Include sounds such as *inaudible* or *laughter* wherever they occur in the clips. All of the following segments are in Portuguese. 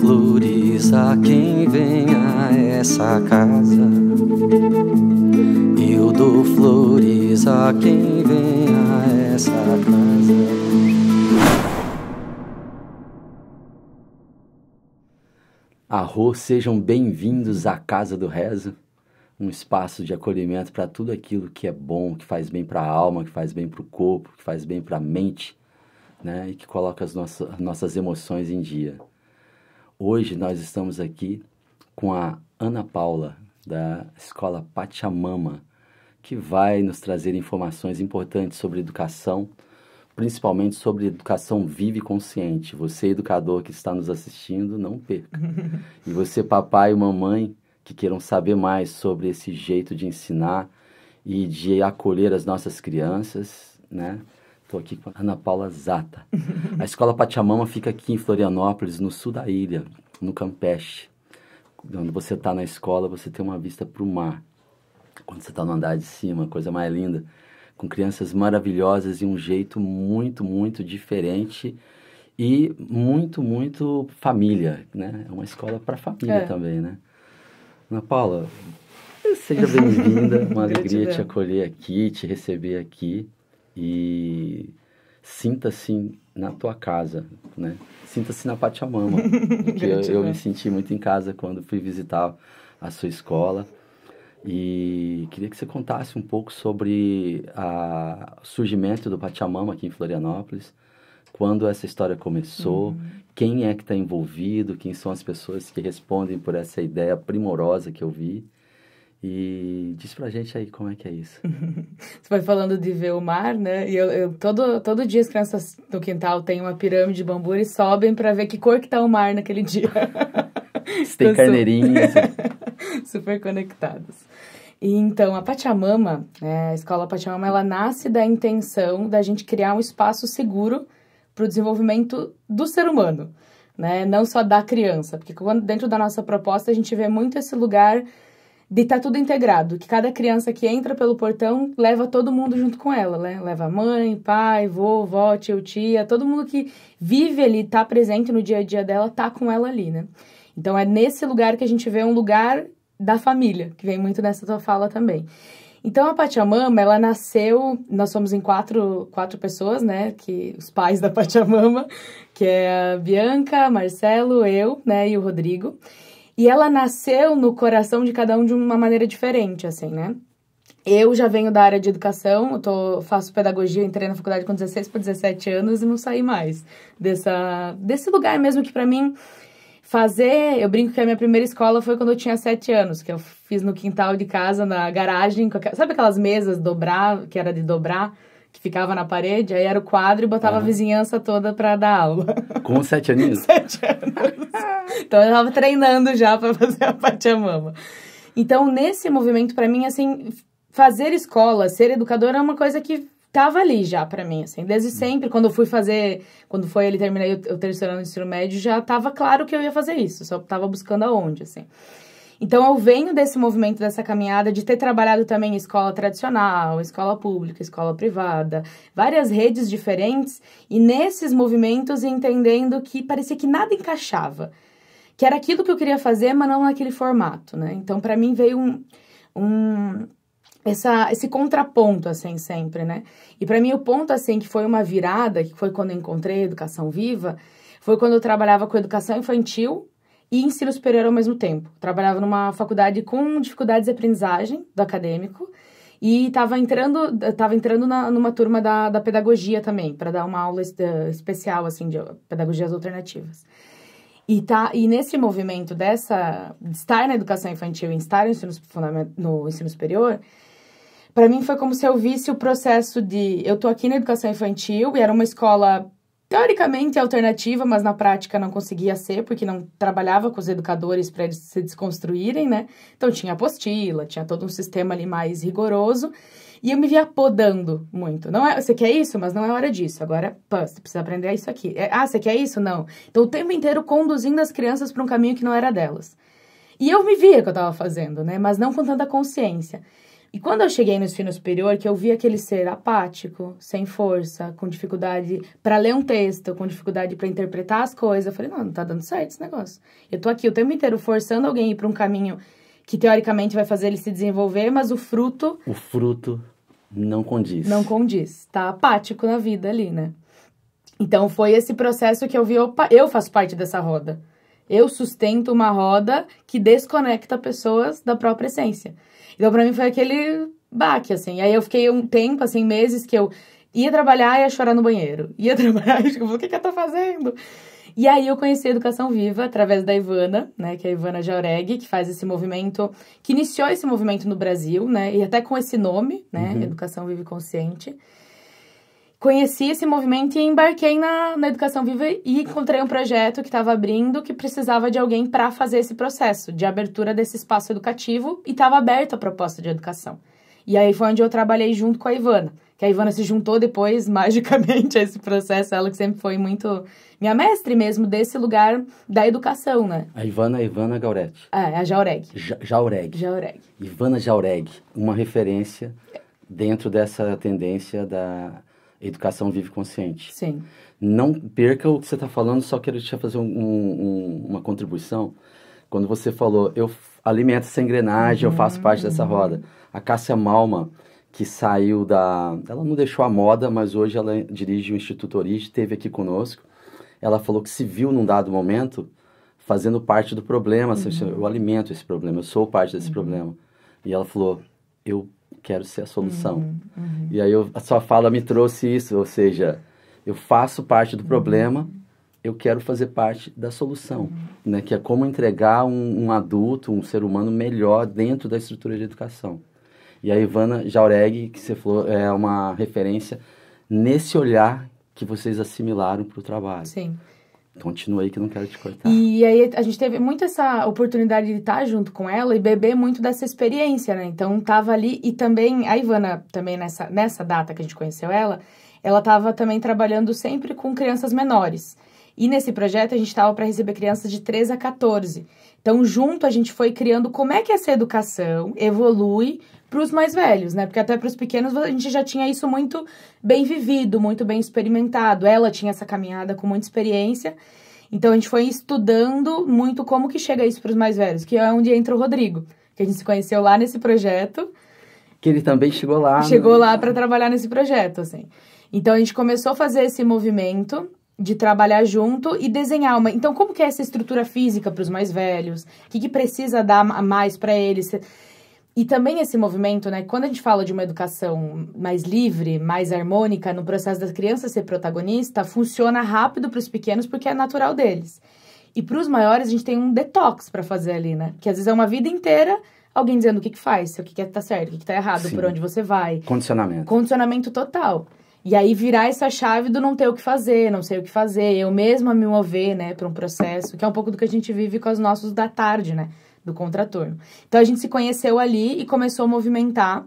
flores a quem vem a essa casa. Eu dou flores a quem vem a essa casa. Arro, sejam bem-vindos à Casa do Rezo, um espaço de acolhimento para tudo aquilo que é bom, que faz bem para a alma, que faz bem para o corpo, que faz bem para a mente, né? E que coloca as nossas, nossas emoções em dia. Hoje nós estamos aqui com a Ana Paula, da Escola Pachamama, que vai nos trazer informações importantes sobre educação, principalmente sobre educação viva e consciente. Você, educador que está nos assistindo, não perca. *laughs* e você, papai e mamãe, que queiram saber mais sobre esse jeito de ensinar e de acolher as nossas crianças, né? Estou aqui com a Ana Paula Zata. a Escola Pachamama fica aqui em Florianópolis, no sul da ilha, no Campeche. Quando você está na escola, você tem uma vista para o mar. Quando você está no andar de cima, coisa mais linda. Com crianças maravilhosas e um jeito muito, muito diferente e muito, muito família, né? É uma escola para família é. também, né? Ana Paula, seja bem-vinda. Uma *laughs* alegria te acolher aqui, te receber aqui e sinta-se na tua casa, né? Sinta-se na Pachamama, *laughs* que eu, eu me senti muito em casa quando fui visitar a sua escola. E queria que você contasse um pouco sobre o surgimento do Pachamama aqui em Florianópolis, quando essa história começou, uhum. quem é que está envolvido, quem são as pessoas que respondem por essa ideia primorosa que eu vi e diz pra gente aí como é que é isso. *laughs* Você foi falando de ver o mar, né? E eu, eu todo, todo dia as crianças no quintal têm uma pirâmide de bambu e sobem para ver que cor que tá o mar naquele dia. Se *laughs* tem carneirinhos. *laughs* super conectados. E então, a Pachamama, né a escola Pachamama, ela nasce da intenção da gente criar um espaço seguro para o desenvolvimento do ser humano, né? Não só da criança, porque quando, dentro da nossa proposta a gente vê muito esse lugar de estar tá tudo integrado, que cada criança que entra pelo portão leva todo mundo junto com ela, né? Leva mãe, pai, vovó, tio, tia, todo mundo que vive ali, tá presente no dia a dia dela, tá com ela ali, né? Então é nesse lugar que a gente vê um lugar da família, que vem muito nessa tua fala também. Então a Pachamama, ela nasceu, nós somos em quatro, quatro pessoas, né, que os pais da *laughs* Pachamama, que é a Bianca, Marcelo, eu, né, e o Rodrigo. E ela nasceu no coração de cada um de uma maneira diferente, assim, né? Eu já venho da área de educação, eu tô, faço pedagogia, entrei na faculdade com 16 para 17 anos e não saí mais dessa, desse lugar mesmo que para mim fazer. Eu brinco que a minha primeira escola foi quando eu tinha 7 anos, que eu fiz no quintal de casa, na garagem, sabe aquelas mesas dobrar, que era de dobrar? que ficava na parede, aí era o quadro e botava a vizinhança toda para dar aula. Com sete *laughs* aninhos? sete anos. Então eu tava treinando já para fazer a Pachamama. Então, nesse movimento, para mim, assim, fazer escola, ser educadora é uma coisa que tava ali já para mim, assim, desde hum. sempre, quando eu fui fazer, quando foi ele terminei o, o terceiro ano do ensino médio, já tava claro que eu ia fazer isso, só tava buscando aonde, assim. Então eu venho desse movimento, dessa caminhada de ter trabalhado também em escola tradicional, escola pública, escola privada, várias redes diferentes e nesses movimentos entendendo que parecia que nada encaixava, que era aquilo que eu queria fazer, mas não naquele formato, né? Então para mim veio um, um essa, esse contraponto, assim, sempre, né? E para mim, o ponto, assim, que foi uma virada, que foi quando eu encontrei a Educação Viva, foi quando eu trabalhava com educação infantil e ensino superior ao mesmo tempo. Trabalhava numa faculdade com dificuldades de aprendizagem do acadêmico e estava entrando, tava entrando na, numa turma da, da pedagogia também, para dar uma aula eh, especial assim de pedagogias alternativas. E, tá, e nesse movimento dessa, de estar na educação infantil e estar no ensino, no ensino superior, para mim foi como se eu visse o processo de eu estou aqui na educação infantil e era uma escola teoricamente alternativa, mas na prática não conseguia ser, porque não trabalhava com os educadores para eles se desconstruírem, né? Então tinha apostila, tinha todo um sistema ali mais rigoroso, e eu me via podando muito. Não é, você quer isso, mas não é hora disso. Agora, pã, você precisa aprender isso aqui. É, ah, você quer isso? Não. Então o tempo inteiro conduzindo as crianças para um caminho que não era delas. E eu me via que eu estava fazendo, né? Mas não com tanta consciência. E quando eu cheguei no ensino superior, que eu vi aquele ser apático, sem força, com dificuldade para ler um texto, com dificuldade para interpretar as coisas, eu falei: não, não tá dando certo esse negócio. Eu tô aqui o tempo inteiro forçando alguém a ir para um caminho que teoricamente vai fazer ele se desenvolver, mas o fruto. O fruto não condiz. Não condiz. Tá apático na vida ali, né? Então foi esse processo que eu vi: opa, eu faço parte dessa roda. Eu sustento uma roda que desconecta pessoas da própria essência. Então, para mim, foi aquele baque, assim. Aí eu fiquei um tempo, assim, meses que eu ia trabalhar e ia chorar no banheiro. Ia *laughs* trabalhar e tipo, o que, que eu tô fazendo? E aí eu conheci a Educação Viva através da Ivana, né, que é a Ivana Jaureg, que faz esse movimento, que iniciou esse movimento no Brasil, né, e até com esse nome, né, uhum. Educação Viva e Consciente conheci esse movimento e embarquei na, na Educação Viva e encontrei um projeto que estava abrindo que precisava de alguém para fazer esse processo de abertura desse espaço educativo e estava aberto a proposta de educação. E aí foi onde eu trabalhei junto com a Ivana, que a Ivana se juntou depois, *laughs* magicamente, a esse processo, ela que sempre foi muito minha mestre mesmo desse lugar da educação, né? A Ivana, a Ivana Gauretti. É, a Jaureg. Ja, Jaureg. Jaureg. Ivana Jaureg, uma referência dentro dessa tendência da Educação Vive Consciente. Sim. Não perca o que você está falando, só quero te fazer um, um, uma contribuição. Quando você falou, eu alimento essa engrenagem, uhum. eu faço parte dessa uhum. roda. A Cássia Malma, que saiu da. Ela não deixou a moda, mas hoje ela dirige o Instituto Origem, esteve aqui conosco. Ela falou que se viu num dado momento fazendo parte do problema. Uhum. Eu alimento é esse problema, eu sou parte desse uhum. problema. E ela falou: eu quero ser a solução. Uhum, uhum. E aí eu, a sua fala me trouxe isso, ou seja, eu faço parte do uhum. problema, eu quero fazer parte da solução, uhum. né? Que é como entregar um, um, adulto, um ser humano melhor dentro da estrutura de educação. E a Ivana Jauregui, que você falou, é uma referência nesse olhar que vocês assimilaram para o trabalho. Sim. Continua aí que não quero te cortar. E aí a gente teve muito essa oportunidade de estar junto com ela e beber muito dessa experiência, né? Então tava ali e também a Ivana também nessa nessa data que a gente conheceu ela, ela tava também trabalhando sempre com crianças menores. E nesse projeto a gente estava para receber crianças de 3 a 14. Então, junto a gente foi criando como é que essa educação evolui para os mais velhos, né? Porque até para os pequenos a gente já tinha isso muito bem vivido, muito bem experimentado. Ela tinha essa caminhada com muita experiência. Então a gente foi estudando muito como que chega isso para os mais velhos, que é onde entra o Rodrigo, que a gente se conheceu lá nesse projeto. Que ele também chegou lá. Chegou no... Né? lá para trabalhar nesse projeto, assim. Então a gente começou a fazer esse movimento de trabalhar junto e desenhar uma. Então, como que é essa estrutura física para os mais velhos? O que, que precisa dar mais para eles? E também esse movimento, né? Quando a gente fala de uma educação mais livre, mais harmônica, no processo das crianças ser protagonista, funciona rápido para os pequenos porque é natural deles. E para os maiores, a gente tem um detox para fazer ali, né? Que às vezes é uma vida inteira alguém dizendo o que, que faz, o que, que é tá certo, o que, que tá errado, Sim. por onde você vai. Condicionamento. Condicionamento total. E aí virar essa chave do não ter o que fazer, não sei o que fazer, eu mesma me mover, né, para um processo, que é um pouco do que a gente vive com os nossos da tarde, né? do contratorno. Então a gente se conheceu ali e começou a movimentar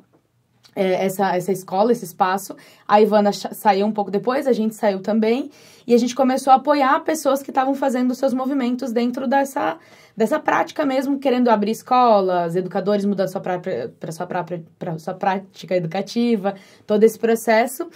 é, essa, essa escola, esse espaço. A Ivana saiu um pouco depois, a gente saiu também. E a gente começou a apoiar pessoas que estavam fazendo seus movimentos dentro dessa, dessa prática mesmo, querendo abrir escolas, educadores mudando sua própria, sua própria pra sua prática educativa, todo esse processo.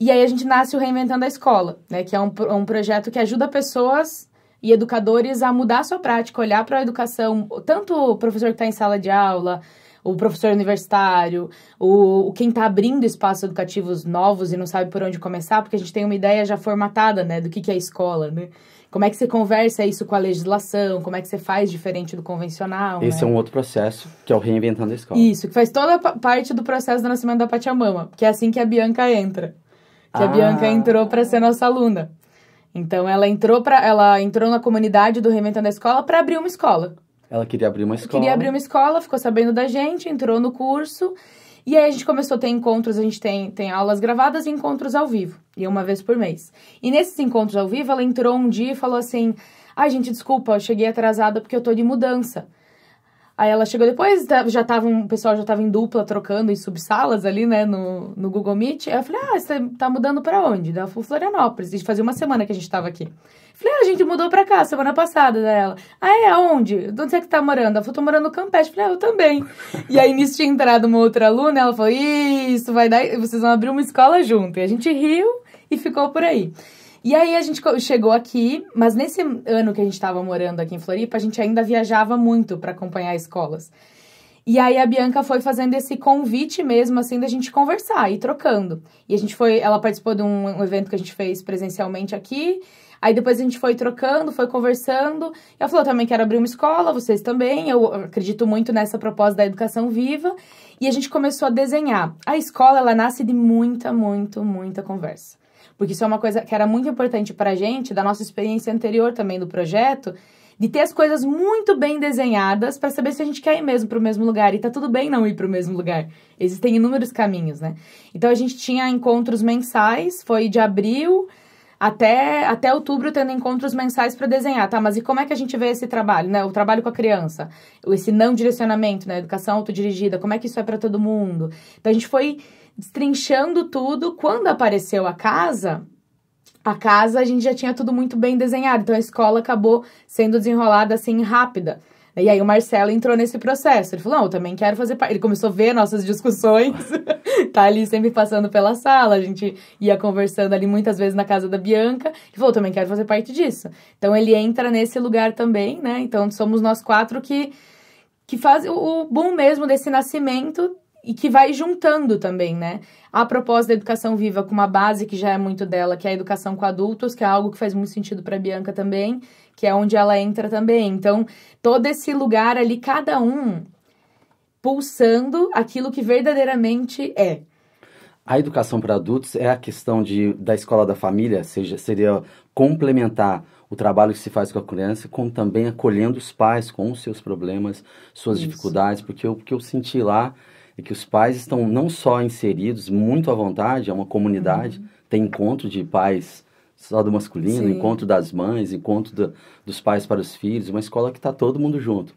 E aí a gente nasce o Reinventando a Escola, né? Que é um, um projeto que ajuda pessoas e educadores a mudar a sua prática, olhar para a educação, tanto o professor que está em sala de aula, o professor universitário, o, quem está abrindo espaços educativos novos e não sabe por onde começar, porque a gente tem uma ideia já formatada, né, do que, que é escola, né? Como é que você conversa isso com a legislação? Como é que você faz diferente do convencional? Né? Esse né? é um outro processo, que é o reinventando a escola. Isso, que faz toda parte do processo do nascimento da Pachamama, que é assim que a Bianca entra. Que ah. a Bianca entrou para ser nossa aluna. Então ela entrou para ela entrou na comunidade do Reinventando a Escola para abrir uma escola. Ela queria abrir uma escola. Queria abrir uma escola, ficou sabendo da gente, entrou no curso. E aí a gente começou a ter encontros, a gente tem, tem aulas gravadas e encontros ao vivo. E uma vez por mês. E nesses encontros ao vivo, ela entrou um dia e falou assim: Ai, ah, gente, desculpa, eu cheguei atrasada porque eu tô de mudança. Aí ela chegou depois, tá, já tava, o pessoal já tava em dupla trocando em subsalas ali, né, no, no Google Meet. Aí eu falei, ah, você tá mudando pra onde? Ela falou, Florianópolis. E fazia uma semana que a gente tava aqui. falei, ah, a gente mudou pra cá semana passada ela. Ah, é? Aonde? De onde você é que tá morando? Ela falou, tô morando no Campeste. falei, ah, eu também. e aí nisso tinha entrado uma outra aluna, ela falou, isso vai dar, vocês vão abrir uma escola junto. E a gente riu e ficou por aí. E aí a gente chegou aqui, mas nesse ano que a gente estava morando aqui em Floripa, a gente ainda viajava muito para acompanhar escolas. E aí a Bianca foi fazendo esse convite mesmo, assim, da gente conversar e trocando. E a gente foi, ela participou de um, um evento que a gente fez presencialmente aqui. Aí depois a gente foi trocando, foi conversando. Ela falou: também quero abrir uma escola, vocês também. Eu acredito muito nessa proposta da educação viva. E a gente começou a desenhar. A escola, ela nasce de muita, muito, muita conversa. Porque isso é uma coisa que era muito importante para a gente, da nossa experiência anterior também do projeto, de ter as coisas muito bem desenhadas para saber se a gente quer ir mesmo para o mesmo lugar. E tá tudo bem não ir para o mesmo lugar. Existem inúmeros caminhos, né? Então a gente tinha encontros mensais, foi de abril até, até outubro tendo encontros mensais para desenhar, tá? Mas e como é que a gente vê esse trabalho, né? O trabalho com a criança, esse não direcionamento, né? Educação autodirigida, como é que isso é para todo mundo? Então a gente foi destrinchando tudo. Quando apareceu a casa, a casa a gente já tinha tudo muito bem desenhado, então a escola acabou sendo desenrolada assim rápida. E aí o Marcelo entrou nesse processo. Ele falou: "Não, eu também quero fazer parte". Ele começou a ver nossas discussões. *laughs* tá ali sempre passando pela sala, a gente ia conversando ali muitas vezes na casa da Bianca. Ele falou: "Também quero fazer parte disso". Então ele entra nesse lugar também, né? Então somos nós quatro que que faz o, o boom mesmo desse nascimento e que vai juntando também, né? A proposta da educação viva com uma base que já é muito dela, que é a educação com adultos, que é algo que faz muito sentido para Bianca também, que é onde ela entra também. Então, todo esse lugar ali, cada um pulsando aquilo que verdadeiramente é. A educação para adultos é a questão de, da escola da família, seja, seria complementar o trabalho que se faz com a criança, com também acolhendo os pais com os seus problemas, suas Isso. dificuldades, porque o que eu senti lá é que os pais estão não só inseridos muito à vontade, é uma comunidade, uhum. tem encontro de pais só do masculino, Sim. encontro das mães, encontro do, dos pais para os filhos, uma escola que está todo mundo junto.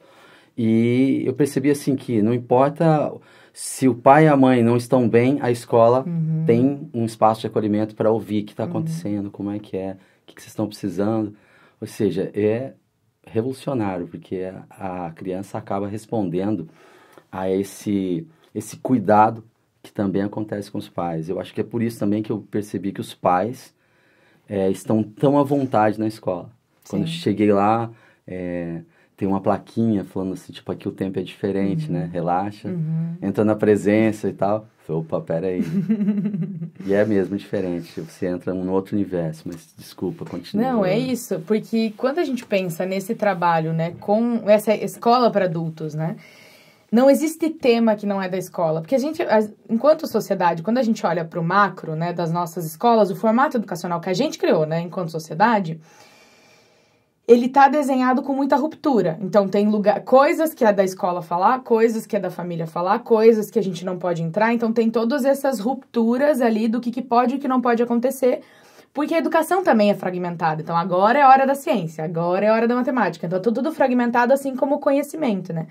E eu percebi assim que não importa se o pai e a mãe não estão bem, a escola uhum. tem um espaço de acolhimento para ouvir o que está uhum. acontecendo, uhum. como é que é, o que, que vocês estão precisando. Ou seja, é revolucionário, porque a criança acaba respondendo a esse esse cuidado que também acontece com os pais. Eu acho que é por isso também que eu percebi que os pais é, estão tão à vontade na escola. Sim. Quando cheguei lá, é, tem uma plaquinha falando assim, tipo, aqui o tempo é diferente, né? uhum. né? Relaxa, uhum. entra na presença e tal. Falei, opa, peraí. *laughs* e é mesmo diferente, você entra num outro universo, mas desculpa, continua. Não, é isso, porque quando a gente pensa nesse trabalho, né, com essa escola para adultos, né? não existe tema que não é da escola. Porque a gente, enquanto sociedade, quando a gente olha para o macro né, das nossas escolas, o formato educacional que a gente criou, né, enquanto sociedade, ele está desenhado com muita ruptura. Então tem lugar, coisas que é da escola falar, coisas que é da família falar, coisas que a gente não pode entrar. Então tem todas essas rupturas ali do que, que pode e que não pode acontecer. Porque a educação também é fragmentada. Então, agora é hora da ciência, agora é hora da matemática. Então, é tudo fragmentado, assim como o conhecimento, né?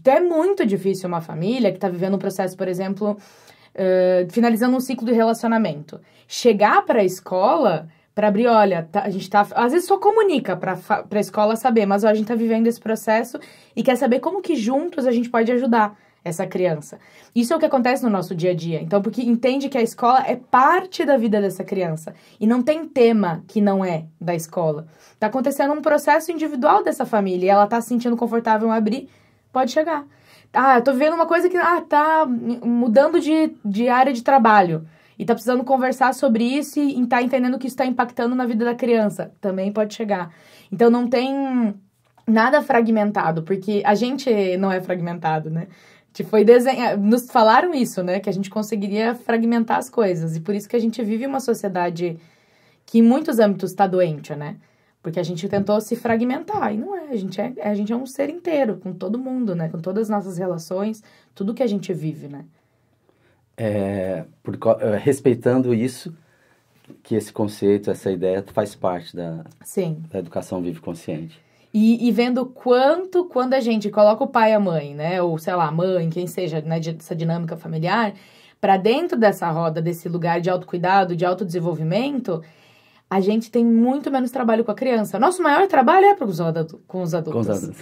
Então é muito difícil uma família que está vivendo um processo, por exemplo, uh, finalizando um ciclo de relacionamento, chegar para a escola para abrir, olha, tá, a gente está Às vezes só comunica para a escola saber, mas ó, a gente está vivendo esse processo e quer saber como que juntos a gente pode ajudar essa criança. Isso é o que acontece no nosso dia a dia. Então, porque entende que a escola é parte da vida dessa criança e não tem tema que não é da escola. Tá acontecendo um processo individual dessa família e ela tá se sentindo confortável em abrir Pode chegar. Ah, eu tô vendo uma coisa que ah, tá mudando de, de área de trabalho. E tá precisando conversar sobre isso e tá entendendo que isso tá impactando na vida da criança. Também pode chegar. Então não tem nada fragmentado, porque a gente não é fragmentado, né? foi desenhar. Eh, nos falaram isso, né? Que a gente conseguiria fragmentar as coisas. E por isso que a gente vive uma sociedade que em muitos âmbitos está doente, né? Porque a gente tentou se fragmentar, e não é. A gente é, a gente é um ser inteiro, com todo mundo, né? Com todas as nossas relações, tudo que a gente vive, né? É, por, eh, respeitando isso, que esse conceito, essa ideia faz parte da, Sim. da educação vive consciente. E, e, vendo quanto, quando a gente coloca o pai e a mãe, né? Ou, sei lá, a mãe, quem seja, né? dessa dinâmica familiar, para dentro dessa roda, desse lugar de autocuidado, de autodesenvolvimento, a gente tem muito menos trabalho com a criança. Nosso maior trabalho é com os adultos. Com os adultos.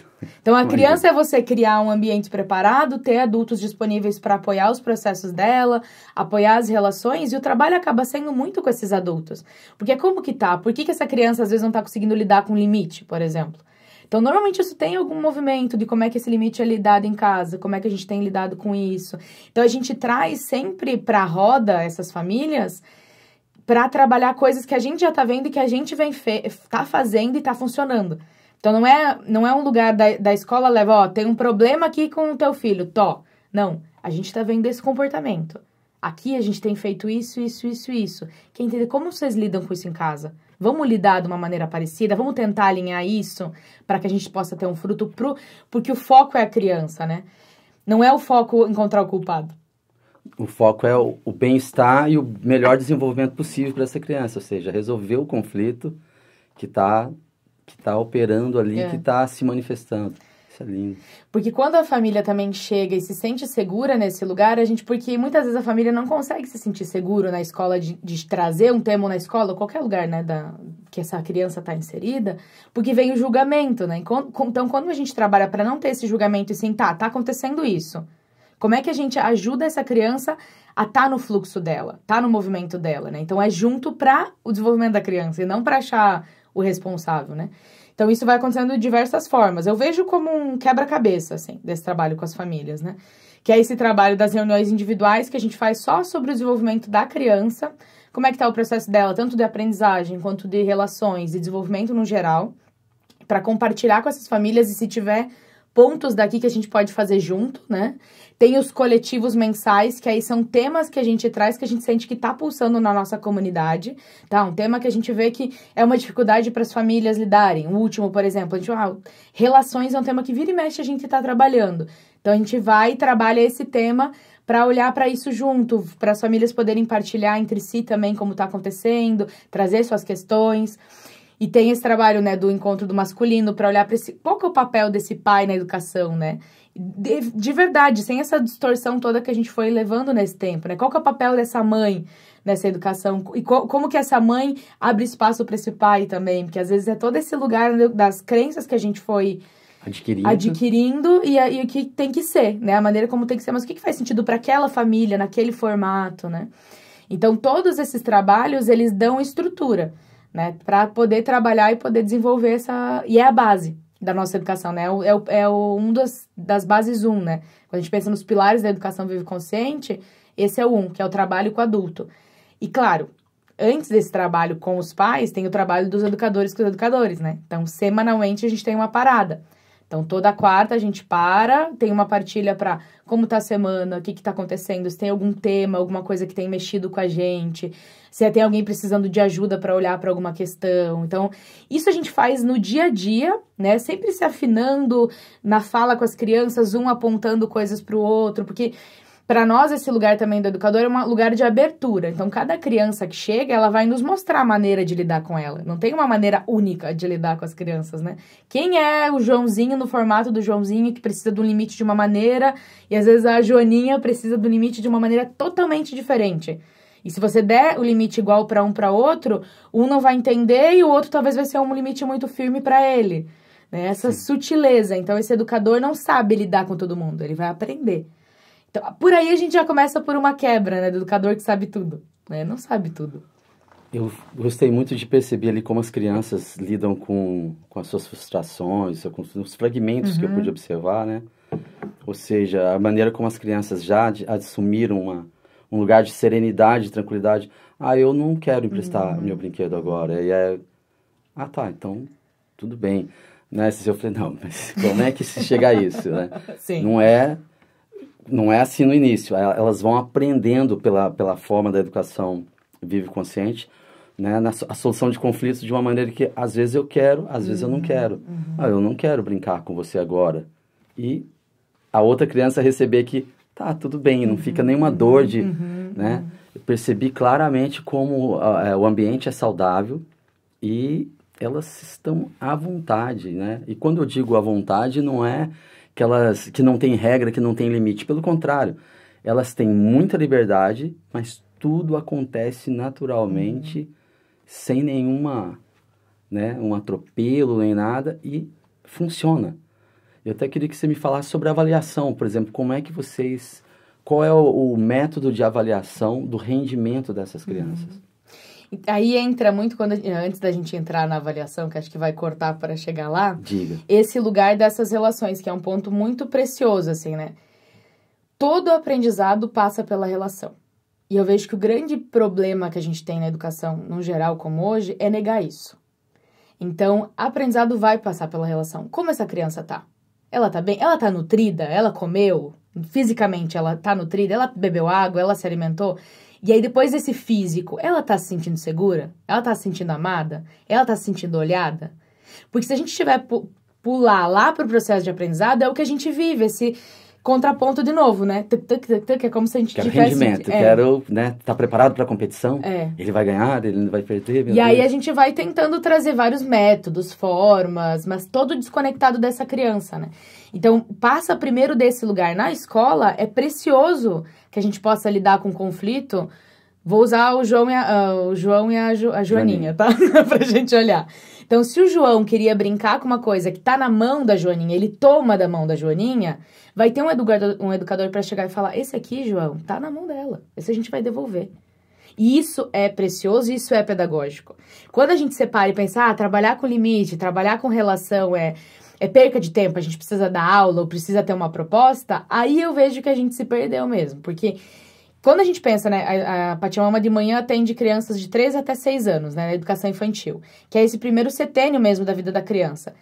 Então, a criança é você criar um ambiente preparado, ter adultos disponíveis para apoiar os processos dela, apoiar as relações, e o trabalho acaba sendo muito com esses adultos. Porque como que tá? Por que, que essa criança às vezes não está conseguindo lidar com limite, por exemplo? Então, normalmente isso tem algum movimento de como é que esse limite é lidado em casa, como é que a gente tem lidado com isso. Então, a gente traz sempre para a roda essas famílias para trabalhar coisas que a gente já tá vendo e que a gente vem tá fazendo e tá funcionando. Então não é, não é um lugar da, da escola leva, ó, tem um problema aqui com o teu filho, tó. Não, a gente tá vendo esse comportamento. Aqui a gente tem feito isso, isso, isso, isso. Quer entender como vocês lidam com isso em casa? Vamos lidar de uma maneira parecida, vamos tentar alinhar isso para que a gente possa ter um fruto pro, porque o foco é a criança, né? Não é o foco encontrar o culpado o foco é o, bem-estar e o melhor desenvolvimento possível para essa criança, ou seja, resolver o conflito que está que tá operando ali, é. que está se manifestando. Isso é lindo. Porque quando a família também chega e se sente segura nesse lugar, a gente porque muitas vezes a família não consegue se sentir seguro na escola de, de trazer um tema na escola, qualquer lugar, né, da que essa criança está inserida, porque vem o julgamento, né? Então, quando a gente trabalha para não ter esse julgamento e sim, tá, tá acontecendo isso como é que a gente ajuda essa criança a estar tá no fluxo dela, tá no movimento dela, né? Então é junto para o desenvolvimento da criança e não para achar o responsável, né? Então isso vai acontecendo de diversas formas. Eu vejo como um quebra-cabeça assim desse trabalho com as famílias, né? Que é esse trabalho das reuniões individuais que a gente faz só sobre o desenvolvimento da criança, como é que está o processo dela, tanto de aprendizagem quanto de relações e desenvolvimento no geral, para compartilhar com essas famílias e se tiver pontos daqui que a gente pode fazer junto, né? Tem os coletivos mensais, que aí são temas que a gente traz que a gente sente que está pulsando na nossa comunidade, tá? Um tema que a gente vê que é uma dificuldade para as famílias lidarem. O último, por exemplo, a gente, ah, relações é um tema que vira e mexe a gente está trabalhando. Então a gente vai e trabalha esse tema para olhar para isso junto, para as famílias poderem partilhar entre si também como está acontecendo, trazer suas questões. E tem esse trabalho, né, do encontro do masculino para olhar para esse qual que é o papel desse pai na educação, né? de, de, verdade, sem essa distorção toda que a gente foi levando nesse tempo, né? Qual que é o papel dessa mãe nessa educação? E co como que essa mãe abre espaço para esse pai também? Porque às vezes é todo esse lugar das crenças que a gente foi adquirindo, adquirindo e, e o que tem que ser, né? A maneira como tem que ser, mas o que, que faz sentido para aquela família, naquele formato, né? Então, todos esses trabalhos, eles dão estrutura, né? Para poder trabalhar e poder desenvolver essa... E é a base, da nossa educação, né? É, o, é, o, é um das, das bases um, né? Quando a gente pensa nos pilares da educação vive consciente, esse é o um, que é o trabalho com o adulto. E claro, antes desse trabalho com os pais, tem o trabalho dos educadores com os educadores, né? Então, semanalmente a gente tem uma parada. Então, toda quarta a gente para, tem uma partilha para como tá a semana, o que que tá acontecendo, se tem algum tema, alguma coisa que tem mexido com a gente, se tem alguém precisando de ajuda para olhar para alguma questão. Então, isso a gente faz no dia a dia, né? Sempre se afinando na fala com as crianças, um apontando coisas para o outro, porque para nós, esse lugar também do educador é um lugar de abertura. Então, cada criança que chega, ela vai nos mostrar a maneira de lidar com ela. Não tem uma maneira única de lidar com as crianças, né? Quem é o Joãozinho no formato do Joãozinho que precisa do limite de uma maneira e às vezes a Joaninha precisa do limite de uma maneira totalmente diferente. E se você der o limite igual para um para outro, um não vai entender e o outro talvez vai ser um limite muito firme para ele. Né? Essa Sim. sutileza. Então, esse educador não sabe lidar com todo mundo, ele vai aprender. Então, por aí a gente já começa por uma quebra, né? Do educador que sabe tudo, né? Não sabe tudo. Eu gostei muito de perceber ali como as crianças lidam com, com as suas frustrações, com os fragmentos uhum. que eu pude uhum. observar, né? Ou seja, a maneira como as crianças já assumiram uma, um lugar de serenidade, tranquilidade. Ah, eu não quero emprestar uhum. meu brinquedo agora. E é, ah, tá, então tudo bem. Né? Eu falei, não, mas como é que se chega a isso, né? *laughs* Sim. Não é não é assim no início. É, elas vão aprendendo pela, pela forma da educação vive consciente, né, na, a solução de conflitos de uma maneira que às vezes eu quero, às vezes uhum, eu não uhum, quero. Uhum. Ah, eu não quero brincar com você agora. E a outra criança receber que tá tudo bem, não uhum, fica nenhuma dor de, uhum, né? Uhum. Eu percebi claramente como ah, é, o ambiente é saudável e elas estão à vontade, né? E quando eu digo à vontade, não é que elas que não tem regra, que não tem limite. Pelo contrário, elas têm muita liberdade, mas tudo acontece naturalmente, uhum. sem nenhuma, né, um atropelo nem nada e funciona. Eu até queria que você me falasse sobre avaliação, por exemplo, como é que vocês qual é o, o método de avaliação do rendimento dessas crianças? Uhum. Aí entra muito quando antes da gente entrar na avaliação, que acho que vai cortar para chegar lá. Diga. Esse lugar dessas relações, que é um ponto muito precioso, assim, né? Todo aprendizado passa pela relação. E eu vejo que o grande problema que a gente tem na educação, no geral, como hoje, é negar isso. Então, aprendizado vai passar pela relação. Como essa criança tá? Ela tá bem? Ela tá nutrida? Ela comeu? Fisicamente ela tá nutrida? Ela bebeu água? Ela se alimentou? E aí, depois desse físico, ela tá se sentindo segura? Ela tá se sentindo amada? Ela tá se sentindo olhada? Porque se a gente tiver pular lá pro processo de aprendizado, é o que a gente vive, esse contraponto de novo, né? Tuc, tuc, tuc, tuc, é como se a gente quero tivesse... rendimento, é. quero, né, tá preparado para competição, é. ele vai ganhar, ele não vai perder. E Deus. aí a gente vai tentando trazer vários métodos, formas, mas todo desconectado dessa criança, né? Então, passa primeiro desse lugar na escola, é precioso que a gente possa lidar com conflito, vou usar o João e a, uh, o João e a, jo, a Joaninha, Joaninha, tá? *laughs* pra gente olhar. Então, se o João queria brincar com uma coisa que tá na mão da Joaninha, ele toma da mão da Joaninha, vai ter um educador, um educador para chegar e falar: esse aqui, João, tá na mão dela. Esse a gente vai devolver. E isso é precioso, isso é pedagógico. Quando a gente separa e pensar, ah, trabalhar com limite, trabalhar com relação é é perca de tempo, a gente precisa dar aula ou precisa ter uma proposta, aí eu vejo que a gente se perdeu mesmo, porque quando a gente pensa, né, a, a Pachamama de manhã atende crianças de 3 até 6 anos, né, na educação infantil, que é esse primeiro setênio mesmo da vida da criança.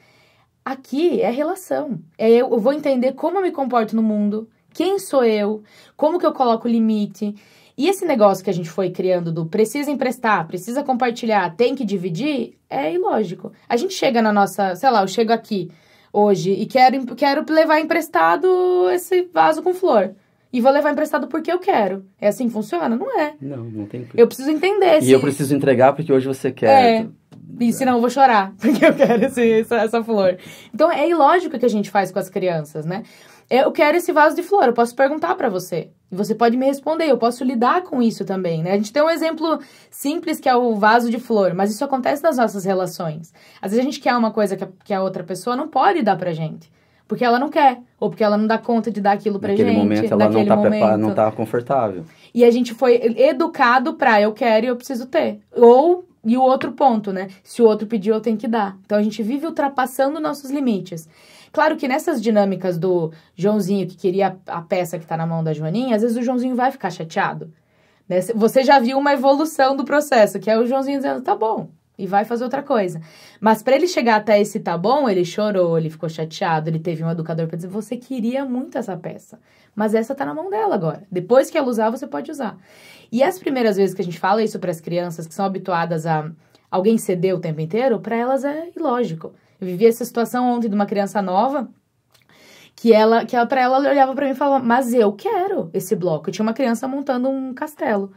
Aqui é relação, é eu, eu vou entender como eu me comporto no mundo, quem sou eu, como que eu coloco limite, e esse negócio que a gente foi criando do precisa emprestar, precisa compartilhar, tem que dividir, é ilógico. A gente chega na nossa, sei lá, eu chego aqui, hoje e quero, quero levar emprestado esse vaso com flor. E vou levar emprestado porque eu quero. É assim que funciona? Não é. Não, não tem. Eu preciso entender. E eu preciso entregar porque hoje você quer. É. E senão eu vou chorar, *laughs* porque eu quero esse, essa, essa flor. Então é ilógico que a gente faz com as crianças, né? Eu quero esse vaso de flor, eu posso perguntar para você e Você pode me responder, eu posso lidar com isso também, né? A gente tem um exemplo simples que é o vaso de flor, mas isso acontece nas nossas relações. Às vezes a gente quer uma coisa que a, que a outra pessoa não pode dar pra gente. Porque ela não quer, ou porque ela não dá conta de dar aquilo pra naquele gente. Momento, ela naquele tá não tá momento, ela não tá confortável. E a gente foi educado pra eu quero e eu preciso ter. Ou e o outro ponto, né? Se o outro pedir, eu tenho que dar. Então a gente vive ultrapassando nossos limites. Claro que nessas dinâmicas do Joãozinho que queria a peça que está na mão da Joaninha, às vezes o Joãozinho vai ficar chateado. Né? Você já viu uma evolução do processo, que é o Joãozinho dizendo, tá bom, e vai fazer outra coisa. Mas para ele chegar até esse tá bom, ele chorou, ele ficou chateado, ele teve um educador para dizer: "Você queria muito essa peça, mas essa tá na mão dela agora. Depois que ela usar, você pode usar". E as primeiras vezes que a gente fala isso para as crianças que são habituadas a alguém ceder o tempo inteiro, para elas é ilógico. Eu vivi essa situação ontem de uma criança nova que ela, que ela para ela olhava para mim e falava: "Mas eu quero esse bloco". Eu tinha uma criança montando um castelo.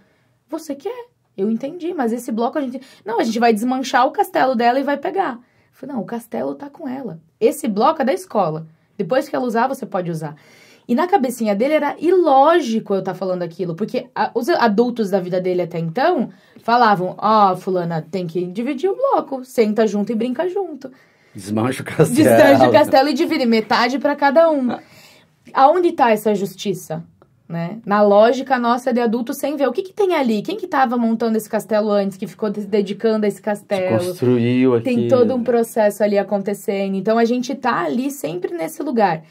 Você quer? Eu entendi, mas esse bloco a gente não, a gente vai desmanchar o castelo dela e vai pegar. Eu falei: "Não, o castelo tá com ela. Esse bloco é da escola. Depois que ela usar, você pode usar". E na cabecinha dele era ilógico eu estar tá falando aquilo, porque a, os adultos da vida dele até então falavam: "Ó, oh, fulana, tem que dividir o bloco, senta junto e brinca junto". Desmancha o *laughs* castelo. Desmancha o castelo e divide metade para cada um. Ah. Aonde está essa justiça? Né? Na lógica nossa de adulto sem ver o que, que tem ali, quem que estava montando esse castelo antes, que ficou se dedicando a esse castelo. Se construiu aqui. Tem todo um processo ali acontecendo. Então a gente tá ali sempre nesse lugar.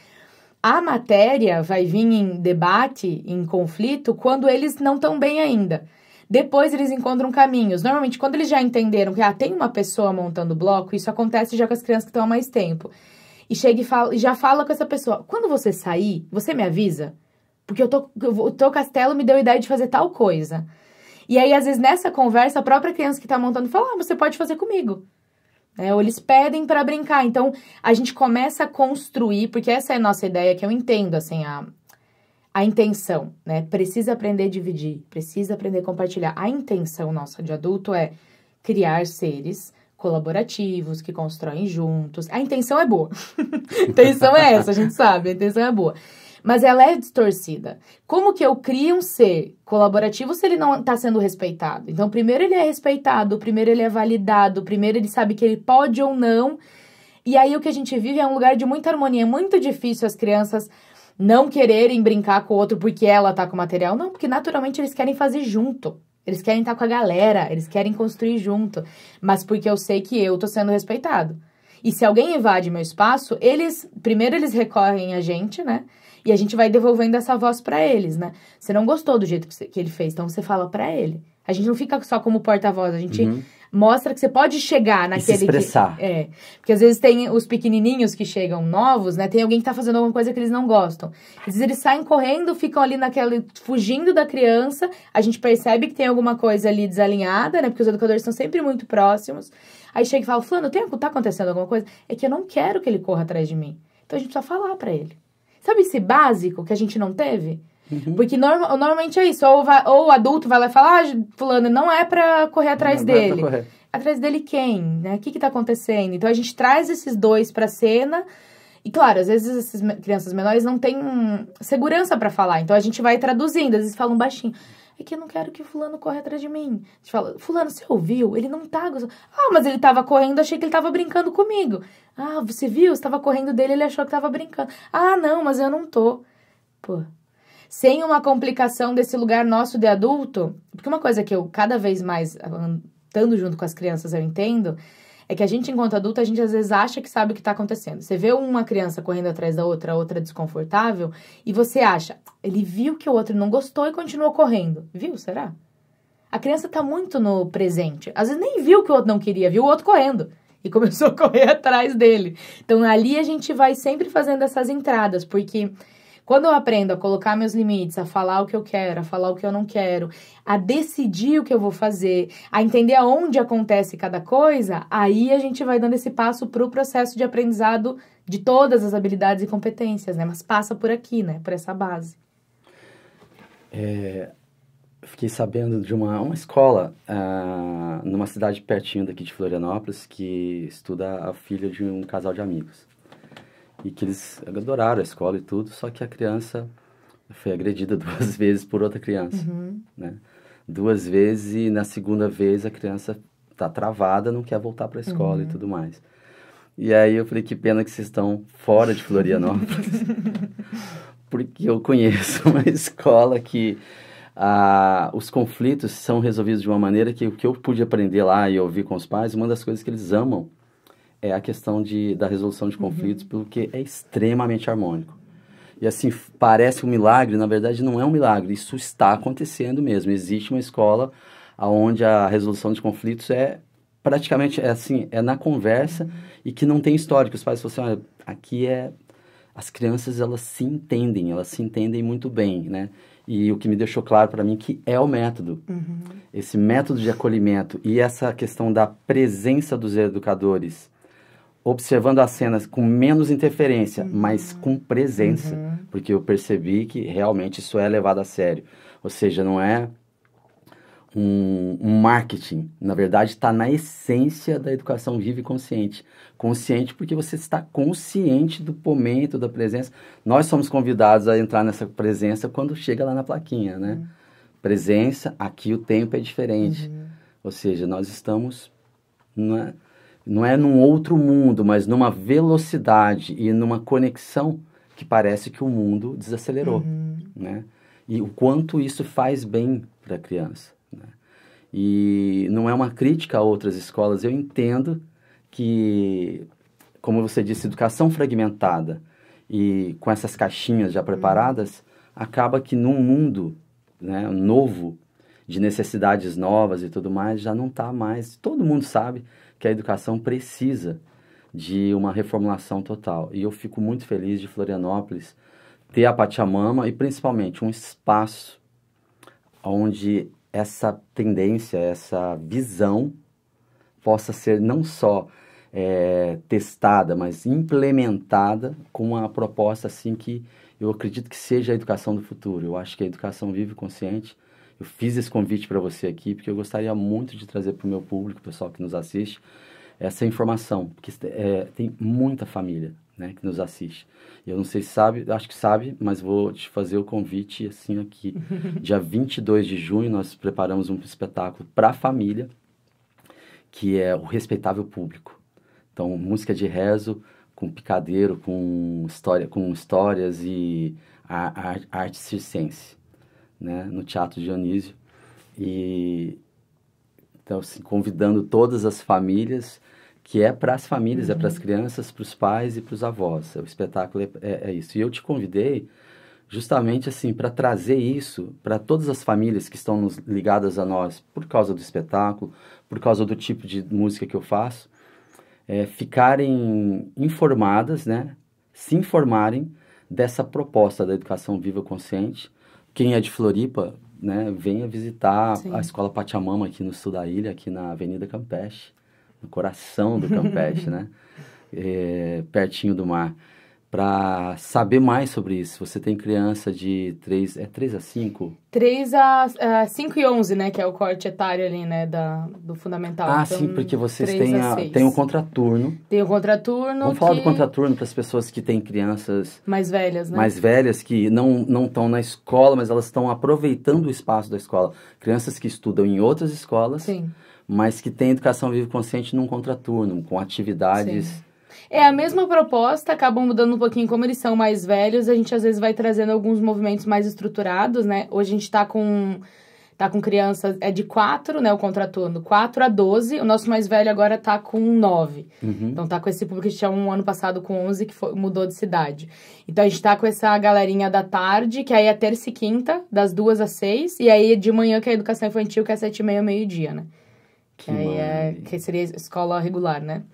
A matéria vai vir em debate, em conflito, quando eles não estão bem ainda. Depois eles encontram caminhos. Normalmente, quando eles já entenderam que ah, tem uma pessoa montando o bloco, isso acontece já com as crianças que estão há mais tempo. E chega e, fala, já fala com essa pessoa: quando você sair, você me avisa? Porque eu tô, o teu castelo me deu a ideia de fazer tal coisa. E aí, às vezes, nessa conversa, a própria criança que está montando fala: ah, você pode fazer comigo. É, ou eles pedem para brincar. Então, a gente começa a construir, porque essa é a nossa ideia, que eu entendo, assim, a, a intenção, né? Precisa aprender a dividir, precisa aprender a compartilhar. A intenção nossa de adulto é criar seres colaborativos, que constroem juntos. A intenção é boa. *laughs* a intenção é essa, a gente sabe, a intenção é boa. Mas ela é distorcida. Como que eu crio um ser colaborativo se ele não está sendo respeitado? Então, primeiro ele é respeitado, primeiro ele é validado, primeiro ele sabe que ele pode ou não. E aí o que a gente vive é um lugar de muita harmonia. É muito difícil as crianças não quererem brincar com o outro porque ela tá com material. Não, porque naturalmente eles querem fazer junto. Eles querem estar tá com a galera, eles querem construir junto. Mas porque eu sei que eu tô sendo respeitado. E se alguém invade meu espaço, eles primeiro eles recorrem a gente, né? E a gente vai devolvendo essa voz para eles, né? Você não gostou do jeito que, você, que ele fez, então você fala para ele. A gente não fica só como porta-voz, a gente uhum mostra que você pode chegar naquele. E se expressar. Que, é. Porque às vezes tem os pequenininhos que chegam novos, né? Tem alguém que tá fazendo alguma coisa que eles não gostam. Às vezes eles saem correndo, ficam ali naquela. fugindo da criança. A gente percebe que tem alguma coisa ali desalinhada, né? Porque os educadores estão sempre muito próximos. Aí chega e fala: Fulano, tem, tá acontecendo alguma coisa? É que eu não quero que ele corra atrás de mim. Então a gente precisa falar para ele. Sabe esse básico que a gente não teve? Uhum. Porque norma, normalmente é isso. Ou, vai, ou o adulto vai lá e fala, ah, fulano, não é pra correr atrás não, não dele. É pra correr. Atrás dele quem? Né? O que que tá acontecendo? Então a gente traz esses dois pra cena. E claro, às vezes essas crianças menores não têm segurança para falar. Então a gente vai traduzindo, às vezes falam baixinho é que eu não quero que o fulano corra atrás de mim. A gente fala, fulano, você ouviu? Ele não tá Ah, mas ele tava correndo, achei que ele tava brincando comigo. Ah, você viu? Você tava correndo dele, ele achou que tava brincando. Ah, não, mas eu não tô. Pô, sem uma complicação desse lugar nosso de adulto. Porque uma coisa que eu cada vez mais estando junto com as crianças eu entendo é que a gente, enquanto adulta, a gente às vezes acha que sabe o que está acontecendo. Você vê uma criança correndo atrás da outra, a outra desconfortável, e você acha, ele viu que o outro não gostou e continuou correndo. Viu? Será? A criança está muito no presente. Às vezes nem viu que o outro não queria, viu o outro correndo e *laughs* começou a correr atrás dele. Então ali a gente vai sempre fazendo essas entradas, porque quando eu aprendo a colocar meus limites, a falar o que eu quero, a falar o que eu não quero, a decidir o que eu vou fazer, a entender aonde acontece cada coisa, aí a gente vai dando esse passo para o processo de aprendizado de todas as habilidades e competências, né? Mas passa por aqui, né? Por essa base. É, fiquei sabendo de uma, uma escola uh, numa cidade pertinho daqui de Florianópolis que estuda a filha de um casal de amigos e que eles adoraram a escola e tudo, só que a criança foi agredida *laughs* duas vezes por outra criança, uhum. né? Duas vezes e na segunda vez a criança tá travada, não quer voltar para a escola uhum. e tudo mais. E aí eu falei que pena que vocês estão fora de Florianópolis, *laughs* porque eu conheço uma *laughs* escola que ah, os conflitos são resolvidos de uma maneira que o que eu pude aprender lá e ouvir com os pais, uma das coisas que eles amam é a questão de, da resolução de uhum. conflitos, uhum. porque é extremamente harmônico. E assim, parece um milagre, na verdade não é um milagre, isso está acontecendo mesmo. Existe uma escola onde a resolução de conflitos é praticamente é assim, é na conversa e que não tem histórico. Os pais falam assim, olha, aqui é as crianças elas se entendem, elas se entendem muito bem, né? E o que me deixou claro para mim que é o método, uhum. esse método de acolhimento e essa questão da presença dos educadores observando as cenas com menos interferência, uhum. mas com presença, uhum. porque eu percebi que realmente isso é levado a sério. Ou seja, não é um, um marketing, na verdade está na essência da educação viva e consciente. Consciente porque você está consciente do momento, da presença. Nós somos convidados a entrar nessa presença quando chega lá na plaquinha, né? Uhum. Presença, aqui o tempo é diferente. Uhum. Ou seja, nós estamos não é num outro mundo, mas numa velocidade e numa conexão que parece que o mundo desacelerou, uhum. né? E o quanto isso faz bem para a criança. Né? E não é uma crítica a outras escolas. Eu entendo que, como você disse, educação fragmentada e com essas caixinhas já preparadas, uhum. acaba que num mundo né, novo de necessidades novas e tudo mais, já não está mais. Todo mundo sabe que a educação precisa de uma reformulação total. E eu fico muito feliz de Florianópolis ter a Pachamama e principalmente um espaço onde essa tendência, essa visão possa ser não só é, testada, mas implementada com uma proposta assim que eu acredito que seja a educação do futuro. Eu acho que a educação vive consciente eu fiz esse convite para você aqui, porque eu gostaria muito de trazer para o meu público, pessoal que nos assiste, essa informação, porque é, tem muita família né, que nos assiste. Eu não sei se sabe, acho que sabe, mas vou te fazer o convite assim aqui. *laughs* Dia 22 de junho nós preparamos um espetáculo para a família, que é o respeitável público. Então, música de rezo com picadeiro, com história, com histórias e a, a, arte circense né, no Teatro Dionísio. E então, assim, convidando todas as famílias, que é para as famílias, é uhum. é para as crianças, para os pais e para os avós. O espetáculo é, é, é isso. E eu te convidei justamente assim para trazer isso para todas as famílias que estão nos, ligadas a nós por causa do espetáculo, por causa do tipo de música que eu faço, é, ficarem informadas, né? Se informarem dessa proposta da educação viva consciente quem é de Floripa, né, venha visitar Sim. a Escola Pachamama aqui no sul da ilha, aqui na Avenida Campeche, no coração do Campeche, *laughs* né? É, pertinho do mar para saber mais sobre isso. Você tem criança de 3, é 3 a 5? 3 a uh, é, 5 e 11, né? Que é o corte etário ali, né? Da, do fundamental. Ah, então, sim, porque vocês têm, a, a têm o contraturno. Tem o contraturno. Vamos que... falar do contraturno para as pessoas que têm crianças... Mais velhas, né? Mais velhas, que não estão na escola, mas elas estão aproveitando o espaço da escola. Crianças que estudam em outras escolas, sim. mas que têm educação vivo consciente num contraturno, com atividades... Sim é a mesma proposta, acabam mudando um pouquinho como eles são mais velhos. A gente às vezes vai trazendo alguns movimentos mais estruturados, né? Hoje a gente tá com tá com crianças é de 4, né, o contraturno, 4 a 12. O nosso mais velho agora tá com 9. Uhum. Então tá com esse público que tinha um ano passado com 11 que foi, mudou de cidade. Então a gente tá com essa galerinha da tarde, que aí é terça e quinta, das 2 às 6, e aí de manhã que é a educação infantil, que é 7 e meia, meio-dia, né? Que, que aí é, que seria escola regular, né?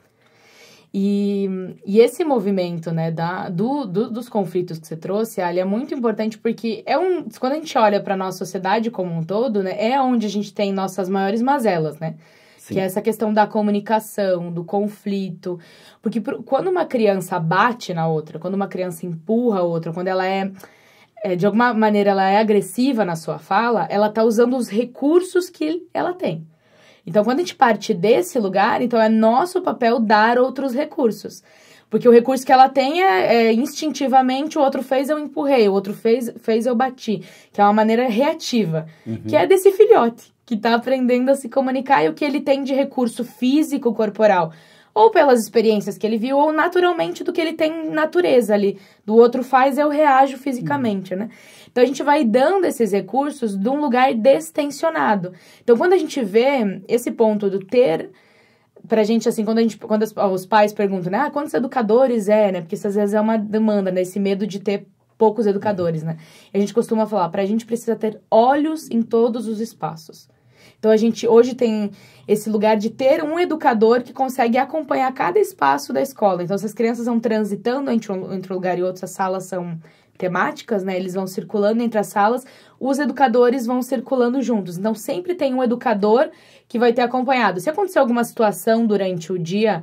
E, e esse movimento né, da, do, do, dos conflitos que você trouxe, Ali, é muito importante porque é um, quando a gente olha para a nossa sociedade como um todo, né, é onde a gente tem nossas maiores mazelas, né? Sim. Que é essa questão da comunicação, do conflito. Porque por, quando uma criança bate na outra, quando uma criança empurra a outra, quando ela é, é de alguma maneira, ela é agressiva na sua fala, ela está usando os recursos que ela tem. Então, quando a gente parte desse lugar, então é nosso papel dar outros recursos. Porque o recurso que ela tem é, é, instintivamente, o outro fez, eu empurrei, o outro fez, fez eu bati. Que é uma maneira reativa, uhum. que é desse filhote, que está aprendendo a se comunicar e o que ele tem de recurso físico corporal. Ou pelas experiências que ele viu, ou naturalmente do que ele tem natureza ali. Do outro faz, eu reajo fisicamente, uhum. né? Então a gente vai dando esses recursos de um lugar destensionado. Então quando a gente vê esse ponto do ter pra gente, assim, quando, a gente, quando os pais perguntam, né? Ah, quantos educadores é, né? Porque isso às vezes é uma demanda, né? Esse medo de ter poucos educadores, né? E a gente costuma falar, pra gente precisa ter olhos em todos os espaços. Então a gente hoje tem esse lugar de ter um educador que consegue acompanhar cada espaço da escola. Então, se as crianças estão transitando entre um, entre um lugar e outro, as salas são temáticas, né? Eles vão circulando entre as salas, os educadores vão circulando juntos. Então, sempre tem um educador que vai ter acompanhado. Se acontecer alguma situação durante o dia,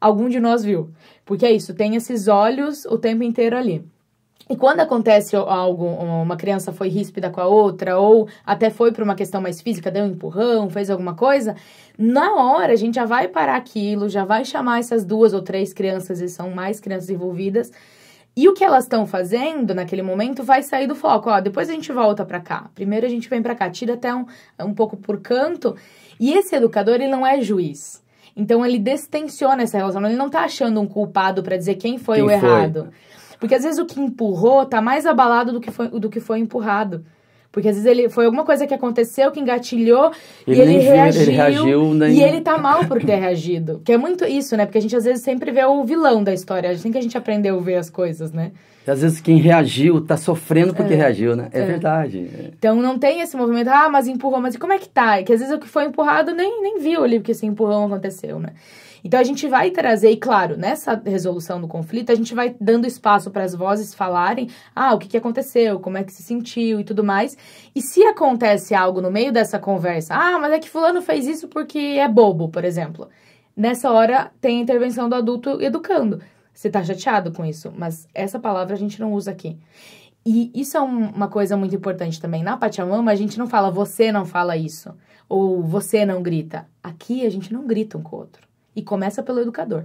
algum de nós viu. Porque é isso, tem esses olhos o tempo inteiro ali. E quando acontece algo, uma criança foi ríspida com a outra, ou até foi para uma questão mais física, deu um empurrão, fez alguma coisa, na hora a gente já vai parar aquilo, já vai chamar essas duas ou três crianças, e são mais crianças envolvidas, e o que elas estão fazendo naquele momento vai sair do foco. Ó, depois a gente volta para cá. Primeiro a gente vem para cá, tira até um, um pouco por canto. E esse educador, ele não é juiz. Então ele destensiona essa relação. Ele não tá achando um culpado para dizer quem foi quem o errado. Foi? Porque às vezes o que empurrou tá mais abalado do que foi, do que foi empurrado. Porque às vezes ele foi alguma coisa que aconteceu que engatilhou ele e ele viu, reagiu. Ele reagiu nem... E ele tá mal por ter reagido. Que é muito isso, né? Porque a gente às vezes sempre vê o vilão da história. Assim que a gente aprendeu a ver as coisas, né? E, às vezes quem reagiu tá sofrendo porque é. reagiu, né? É, é, verdade. Então não tem esse movimento, ah, mas empurrou, mas como é que tá? Que às vezes o que foi empurrado nem, nem viu ali porque esse empurrão aconteceu, né? Então a gente vai trazer, e claro, nessa resolução do conflito, a gente vai dando espaço para as vozes falarem, ah, o que, que aconteceu, como é que se sentiu e tudo mais. E se acontece algo no meio dessa conversa, ah, mas é que fulano fez isso porque é bobo, por exemplo. Nessa hora tem a intervenção do adulto educando. Você tá chateado com isso, mas essa palavra a gente não usa aqui. E isso é um, uma coisa muito importante também. Na Pachamama, a gente não fala você não fala isso, ou você não grita. Aqui a gente não grita um com o outro. E começa pelo educador.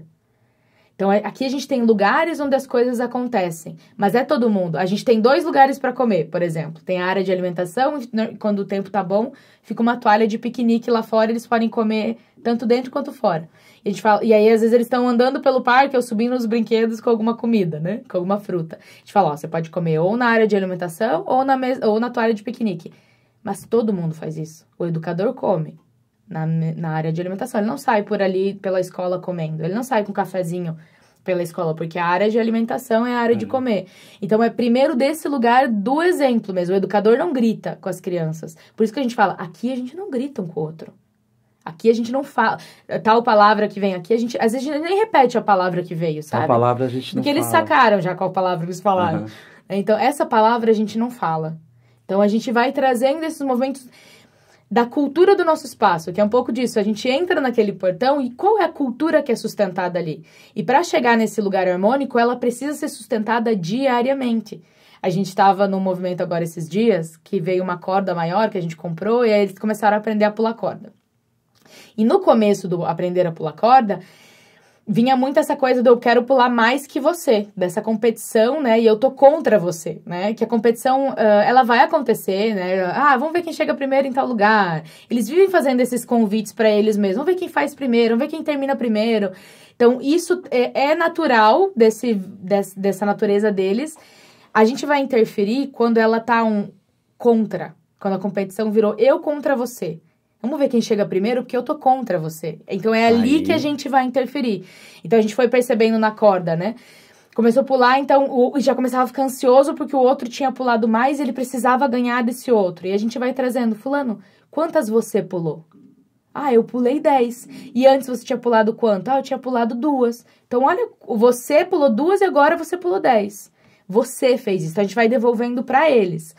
Então, é, aqui a gente tem lugares onde as coisas acontecem, mas é todo mundo. A gente tem dois lugares para comer, por exemplo. Tem a área de alimentação, né, quando o tempo tá bom, fica uma toalha de piquenique lá fora, eles podem comer tanto dentro quanto fora. E, a gente fala, e aí, às vezes, eles estão andando pelo parque ou subindo nos brinquedos com alguma comida, né? Com alguma fruta. A gente fala, ó, você pode comer ou na área de alimentação ou na, ou na toalha de piquenique. Mas todo mundo faz isso. O educador come, na, na área de alimentação. Ele não sai por ali pela escola comendo, ele não sai com cafezinho pela escola, porque a área de alimentação é a área de uhum. comer. Então é primeiro desse lugar do exemplo mesmo. O educador não grita com as crianças. Por isso que a gente fala, aqui a gente não grita um com o outro. Aqui a gente não fala. Tal palavra que vem aqui, a gente. Às vezes a gente nem repete a palavra que veio, sabe? A palavra a gente não Porque eles fala. sacaram já qual palavra eles falaram. Uhum. Então, essa palavra a gente não fala. Então, a gente vai trazendo esses movimentos da cultura do nosso espaço, que é um pouco disso. A gente entra naquele portão e qual é a cultura que é sustentada ali? E para chegar nesse lugar harmônico, ela precisa ser sustentada diariamente. A gente estava num movimento agora esses dias que veio uma corda maior que a gente comprou e aí eles começaram a aprender a pular corda. E no começo do aprender a pular corda, vinha muito essa coisa do eu quero pular mais que você, dessa competição, né? E eu tô contra você, né? Que a competição, uh, ela vai acontecer, né? Ah, vamos ver quem chega primeiro em tal lugar. Eles vivem fazendo esses convites para eles mesmos. Vamos ver quem faz primeiro, vamos ver quem termina primeiro. Então, isso é, é natural desse, desse, dessa natureza deles. A gente vai interferir quando ela tá um contra, quando a competição virou eu contra você. Vamos ver quem chega primeiro, porque eu tô contra você. Então é ali Aí. que a gente vai interferir. Então a gente foi percebendo na corda, né? Começou a pular, então o, já começava a ficar ansioso porque o outro tinha pulado mais e ele precisava ganhar desse outro. E a gente vai trazendo, fulano, quantas você pulou? Ah, eu pulei 10. E antes você tinha pulado quanto? Ah, eu tinha pulado duas. Então, olha, você pulou duas e agora você pulou 10. Você fez isso. Então, a gente vai devolvendo para eles.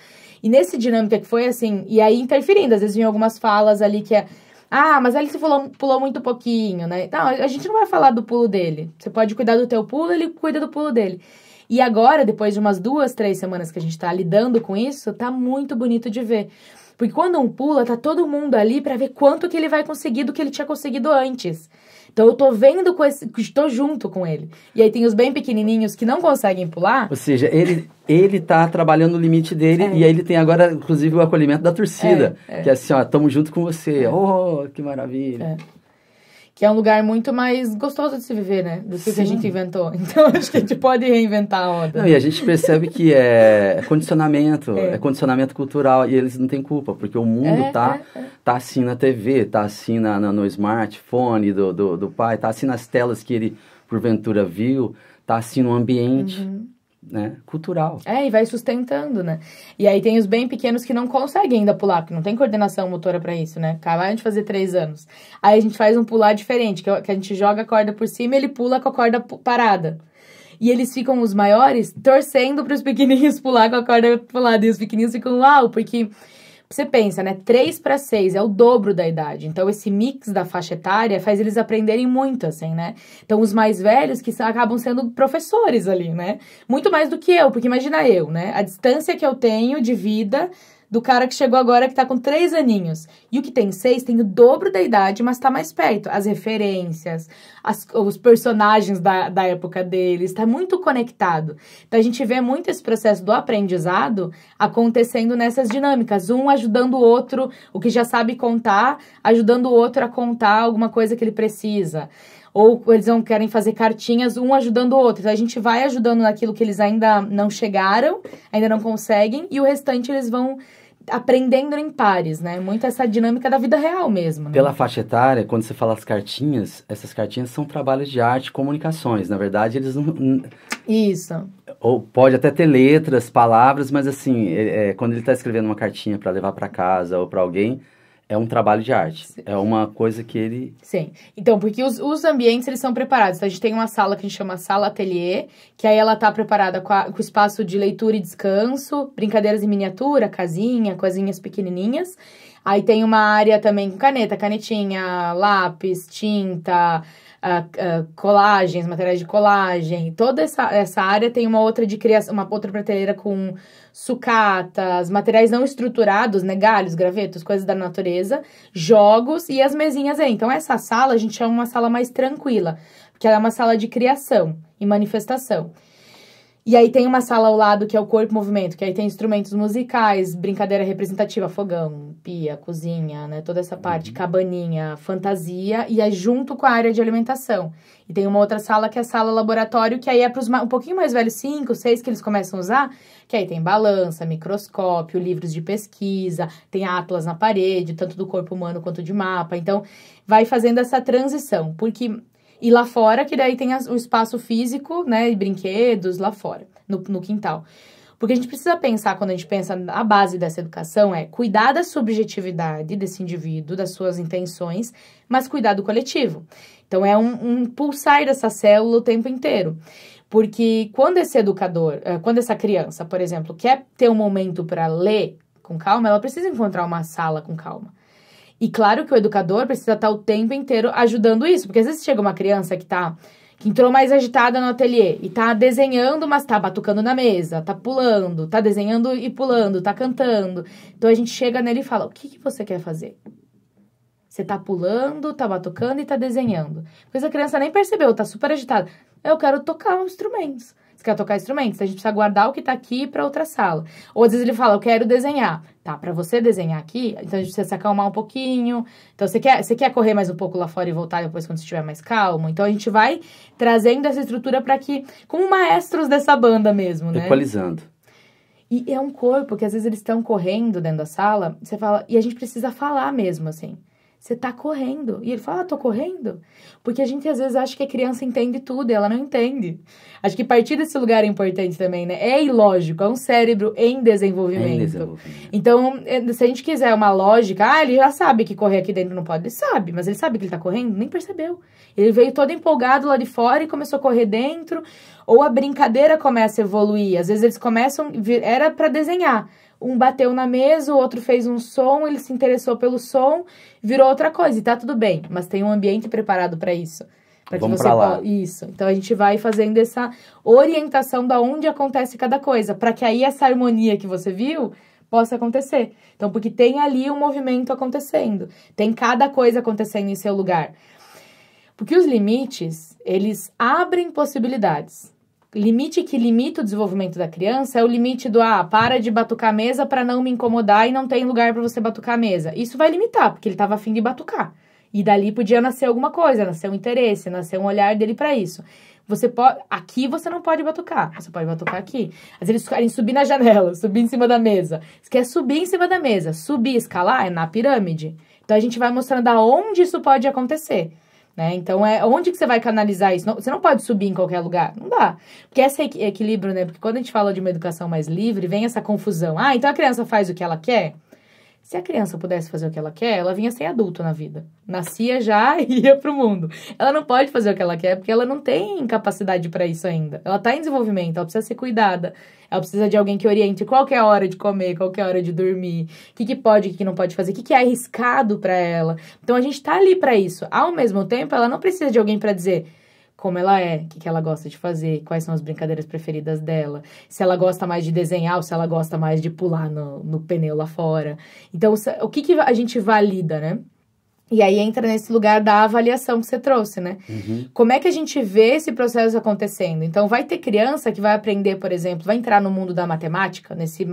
E nesse dinâmica que foi assim, e aí interferindo, às vezes vinham algumas falas ali que é. Ah, mas ele se pulou, pulou muito pouquinho, né? então a gente não vai falar do pulo dele. Você pode cuidar do teu pulo, ele cuida do pulo dele. E agora, depois de umas duas, três semanas que a gente tá lidando com isso, tá muito bonito de ver. Porque quando um pula, tá todo mundo ali para ver quanto que ele vai conseguir do que ele tinha conseguido antes. Então eu tô vendo com esse. Estou junto com ele. E aí tem os bem pequenininhos que não conseguem pular. Ou seja, ele, ele tá trabalhando o limite dele é. e aí ele tem agora, inclusive, o acolhimento da torcida. É, é. Que é assim, ó, tamo junto com você. É. Oh, que maravilha. É que é um lugar muito mais gostoso de se viver, né? Do que, que a gente inventou. *laughs* Então acho que a gente pode reinventar a onda. Não, e a gente percebe que é condicionamento, é. é condicionamento cultural e eles não têm culpa, porque o mundo é, tá, é, é. tá assim na TV, tá assim na, no smartphone do, do, do pai, tá assim nas telas que ele porventura viu, tá assim no ambiente. Uhum né, cultural. É, e vai sustentando, né? E aí tem os bem pequenos que não conseguem ainda pular, porque não tem coordenação motora para isso, né? Acabaram de fazer três anos. Aí a gente faz um pular diferente, é que a gente joga a corda por cima e ele pula com a corda parada. E eles ficam, os maiores, torcendo para os pequenininhos *laughs* pular com a corda pulada. E os pequenininhos ficam, uau, porque você pensa, né? 3 para 6 é o dobro da idade. Então, esse mix da faixa etária faz eles aprenderem muito, assim, né? Então, os mais velhos que acabam sendo professores ali, né? Muito mais do que eu, porque imagina eu, né? A distância que eu tenho de vida do cara que chegou agora que tá com três aninhos. E o que tem seis tem o dobro da idade, mas tá mais perto. As referências, as, os personagens da, da época deles, tá muito conectado. Então a gente vê muito esse processo do aprendizado acontecendo nessas dinâmicas. Um ajudando o outro, o que já sabe contar, ajudando o outro a contar alguma coisa que ele precisa ou eles não querem fazer cartinhas um ajudando o outro. Então a gente vai ajudando naquilo que eles ainda não chegaram, ainda não conseguem, e o restante eles vão aprendendo em pares, né? Muito essa dinâmica da vida real mesmo. Né? Pela faixa etária, quando você fala as cartinhas, essas cartinhas são trabalhos de arte, comunicações. Na verdade, eles não. Isso. Ou pode até ter letras, palavras, mas assim, é, é, quando ele está escrevendo uma cartinha para levar para casa ou para alguém, é um trabalho de arte. Sim. É uma coisa que ele. Sim. Então, porque os, os ambientes eles são preparados. Então, a gente tem uma sala que a gente chama sala ateliê, que aí ela está preparada com, a, com, espaço de leitura e descanso, brincadeiras em miniatura, casinha, coisinhas pequenininhas. Aí tem uma área também com caneta, canetinha, lápis, tinta, uh, uh, colagens, materiais de colagem. Toda essa, essa área tem uma outra de criação, uma outra prateleira com sucatas, materiais não estruturados, né, galhos, gravetos, coisas da natureza, jogos e as mesinhas aí. Então, essa sala a gente chama uma sala mais tranquila, porque ela é uma sala de criação e manifestação. E aí tem uma sala ao lado que é o corpo movimento, que aí tem instrumentos musicais, brincadeira representativa, fogão, pia, cozinha, né, toda essa parte, uhum. cabaninha, fantasia e é junto com a área de alimentação. E tem uma outra sala que é a sala laboratório, que aí é para os um pouquinho mais velhos, 5, 6, que eles começam a usar, que aí tem balança, microscópio, livros de pesquisa, tem atlas na parede, tanto do corpo humano quanto de mapa. Então, vai fazendo essa transição, porque e lá fora, que daí tem o espaço físico, né, e brinquedos lá fora, no, no quintal. Porque a gente precisa pensar, quando a gente pensa a base dessa educação, é cuidar da subjetividade desse indivíduo, das suas intenções, mas cuidar do coletivo. Então, é um, um pulsar dessa célula o tempo inteiro. Porque quando esse educador, eh, quando essa criança, por exemplo, quer ter um momento para ler com calma, ela precisa encontrar uma sala com calma. E claro que o educador precisa estar tá o tempo inteiro ajudando isso, porque às vezes chega uma criança que está que entrou mais agitada no ateliê e tá desenhando, mas tá batucando na mesa, tá pulando, tá desenhando e pulando, tá cantando. Então a gente chega nele e fala: o que, que você quer fazer? Você tá pulando, tá batucando e tá desenhando. Pois a criança nem percebeu, tá super agitada. Eu quero tocar instrumentos. Você quer tocar instrumentos? A gente precisa guardar o que tá aqui para outra sala. Ou às vezes ele fala: eu quero desenhar tá? Para você desenhar aqui, então a gente precisa se acalmar um pouquinho. Então você quer, você quer correr mais um pouco lá fora e voltar depois quando você estiver mais calmo. Então a gente vai trazendo essa estrutura para que, como maestros dessa banda mesmo, né? Equalizando. E é um corpo que às vezes eles estão correndo dentro da sala, você fala, e a gente precisa falar mesmo, assim. Você tá correndo. E ele fala, ah, tô correndo. Porque a gente às vezes acha que a criança entende tudo e ela não entende. Acho que partir desse lugar é importante também, né? É ilógico, é um cérebro em desenvolvimento. em desenvolvimento. Então, eh, se a gente quiser uma lógica, ah, ele já sabe que correr aqui dentro não pode. Ele sabe, mas ele sabe que ele tá correndo? Nem percebeu. Ele veio todo empolgado lá de fora e começou a correr dentro. Ou a brincadeira começa a evoluir. Às vezes eles começam. Era para desenhar um bateu na mesa, o outro fez um som, ele se interessou pelo som virou outra coisa e tá tudo bem, mas tem um ambiente preparado para isso. Pra Vamos que você lá. Isso. Então a gente vai fazendo essa orientação da onde acontece cada coisa, para que aí essa harmonia que você viu possa acontecer. Então, porque tem ali um movimento acontecendo, tem cada coisa acontecendo em seu lugar. Porque os limites, eles abrem possibilidades limite que limita o desenvolvimento da criança é o limite do ah, para de batucar a mesa para não me incomodar e não tem lugar para você batucar a mesa. Isso vai limitar, porque ele estava afim de batucar. E dali podia nascer alguma coisa, nascer um interesse, nascer um olhar dele para isso. Você pode, aqui você não pode batucar. Você pode batucar aqui. Mas eles querem subir na janela, *laughs* subir em cima da mesa. Você quer subir em cima da mesa, subir, escalar é na pirâmide. Então a gente vai mostrando aonde isso pode acontecer. Né? Então, é onde que você vai canalizar isso? Não, você não pode subir em qualquer lugar. Não dá. Porque esse equilíbrio, né? Porque quando a gente fala de uma educação mais livre, vem essa confusão. Ah, então a criança faz o que ela quer? Se a criança pudesse fazer o que ela quer, ela vinha ser adulto na vida. Nascia já *laughs* e ia pro mundo. Ela não pode fazer o que ela quer porque ela não tem capacidade para isso ainda. Ela tá em desenvolvimento, ela precisa ser cuidada. Ela precisa de alguém que oriente qual é a hora de comer, qual é a hora de dormir, o que, que pode, o que, que não pode fazer, o que, que é arriscado para ela. Então a gente tá ali para isso. Ao mesmo tempo, ela não precisa de alguém para dizer como ela é, o que, que ela gosta de fazer, quais são as brincadeiras preferidas dela, se ela gosta mais de desenhar ou se ela gosta mais de pular no, no pneu lá fora. Então, o que, que a gente valida, né? E aí entra nesse lugar da avaliação que você trouxe, né? Uhum. Como é que a gente vê esse processo acontecendo? Então, vai ter criança que vai aprender, por exemplo, vai entrar no mundo da matemática, nesse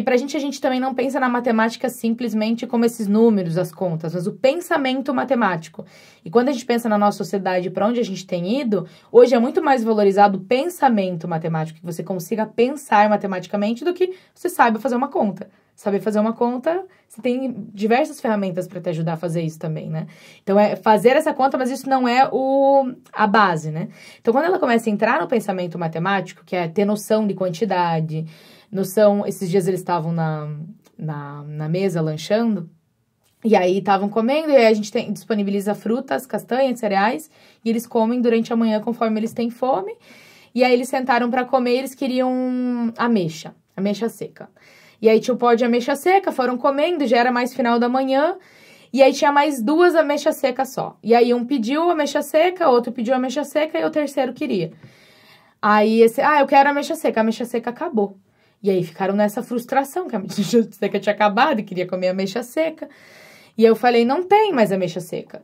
porque a gente, a gente também não pensa na matemática simplesmente como esses números, as contas, mas o pensamento matemático. E quando a gente pensa na nossa sociedade, para onde a gente tem ido, hoje é muito mais valorizado o pensamento matemático, que você consiga pensar matematicamente do que você saiba fazer uma conta. Saber fazer uma conta, você tem diversas ferramentas para te ajudar a fazer isso também, né? Então, é fazer essa conta, mas isso não é o, a base, né? Então, quando ela começa a entrar no pensamento matemático, que é ter noção de quantidade, noção, esses dias eles estavam na, na, na mesa lanchando. E aí estavam comendo, e aí a gente tem, disponibiliza frutas, castanhas, cereais, e eles comem durante a manhã conforme eles têm fome. E aí eles sentaram para comer, eles queriam ameixa, ameixa seca. E aí tinha o pó de ameixa seca, foram comendo, já era mais final da manhã. E aí tinha mais duas ameixas secas só. E aí um pediu ameixa seca, outro pediu ameixa seca e o terceiro queria. Aí esse, ah, eu quero ameixa seca, a ameixa seca acabou. E aí ficaram nessa frustração, que a ameixa *laughs* seca tinha acabado e queria comer ameixa seca. E eu falei, não tem mais ameixa seca.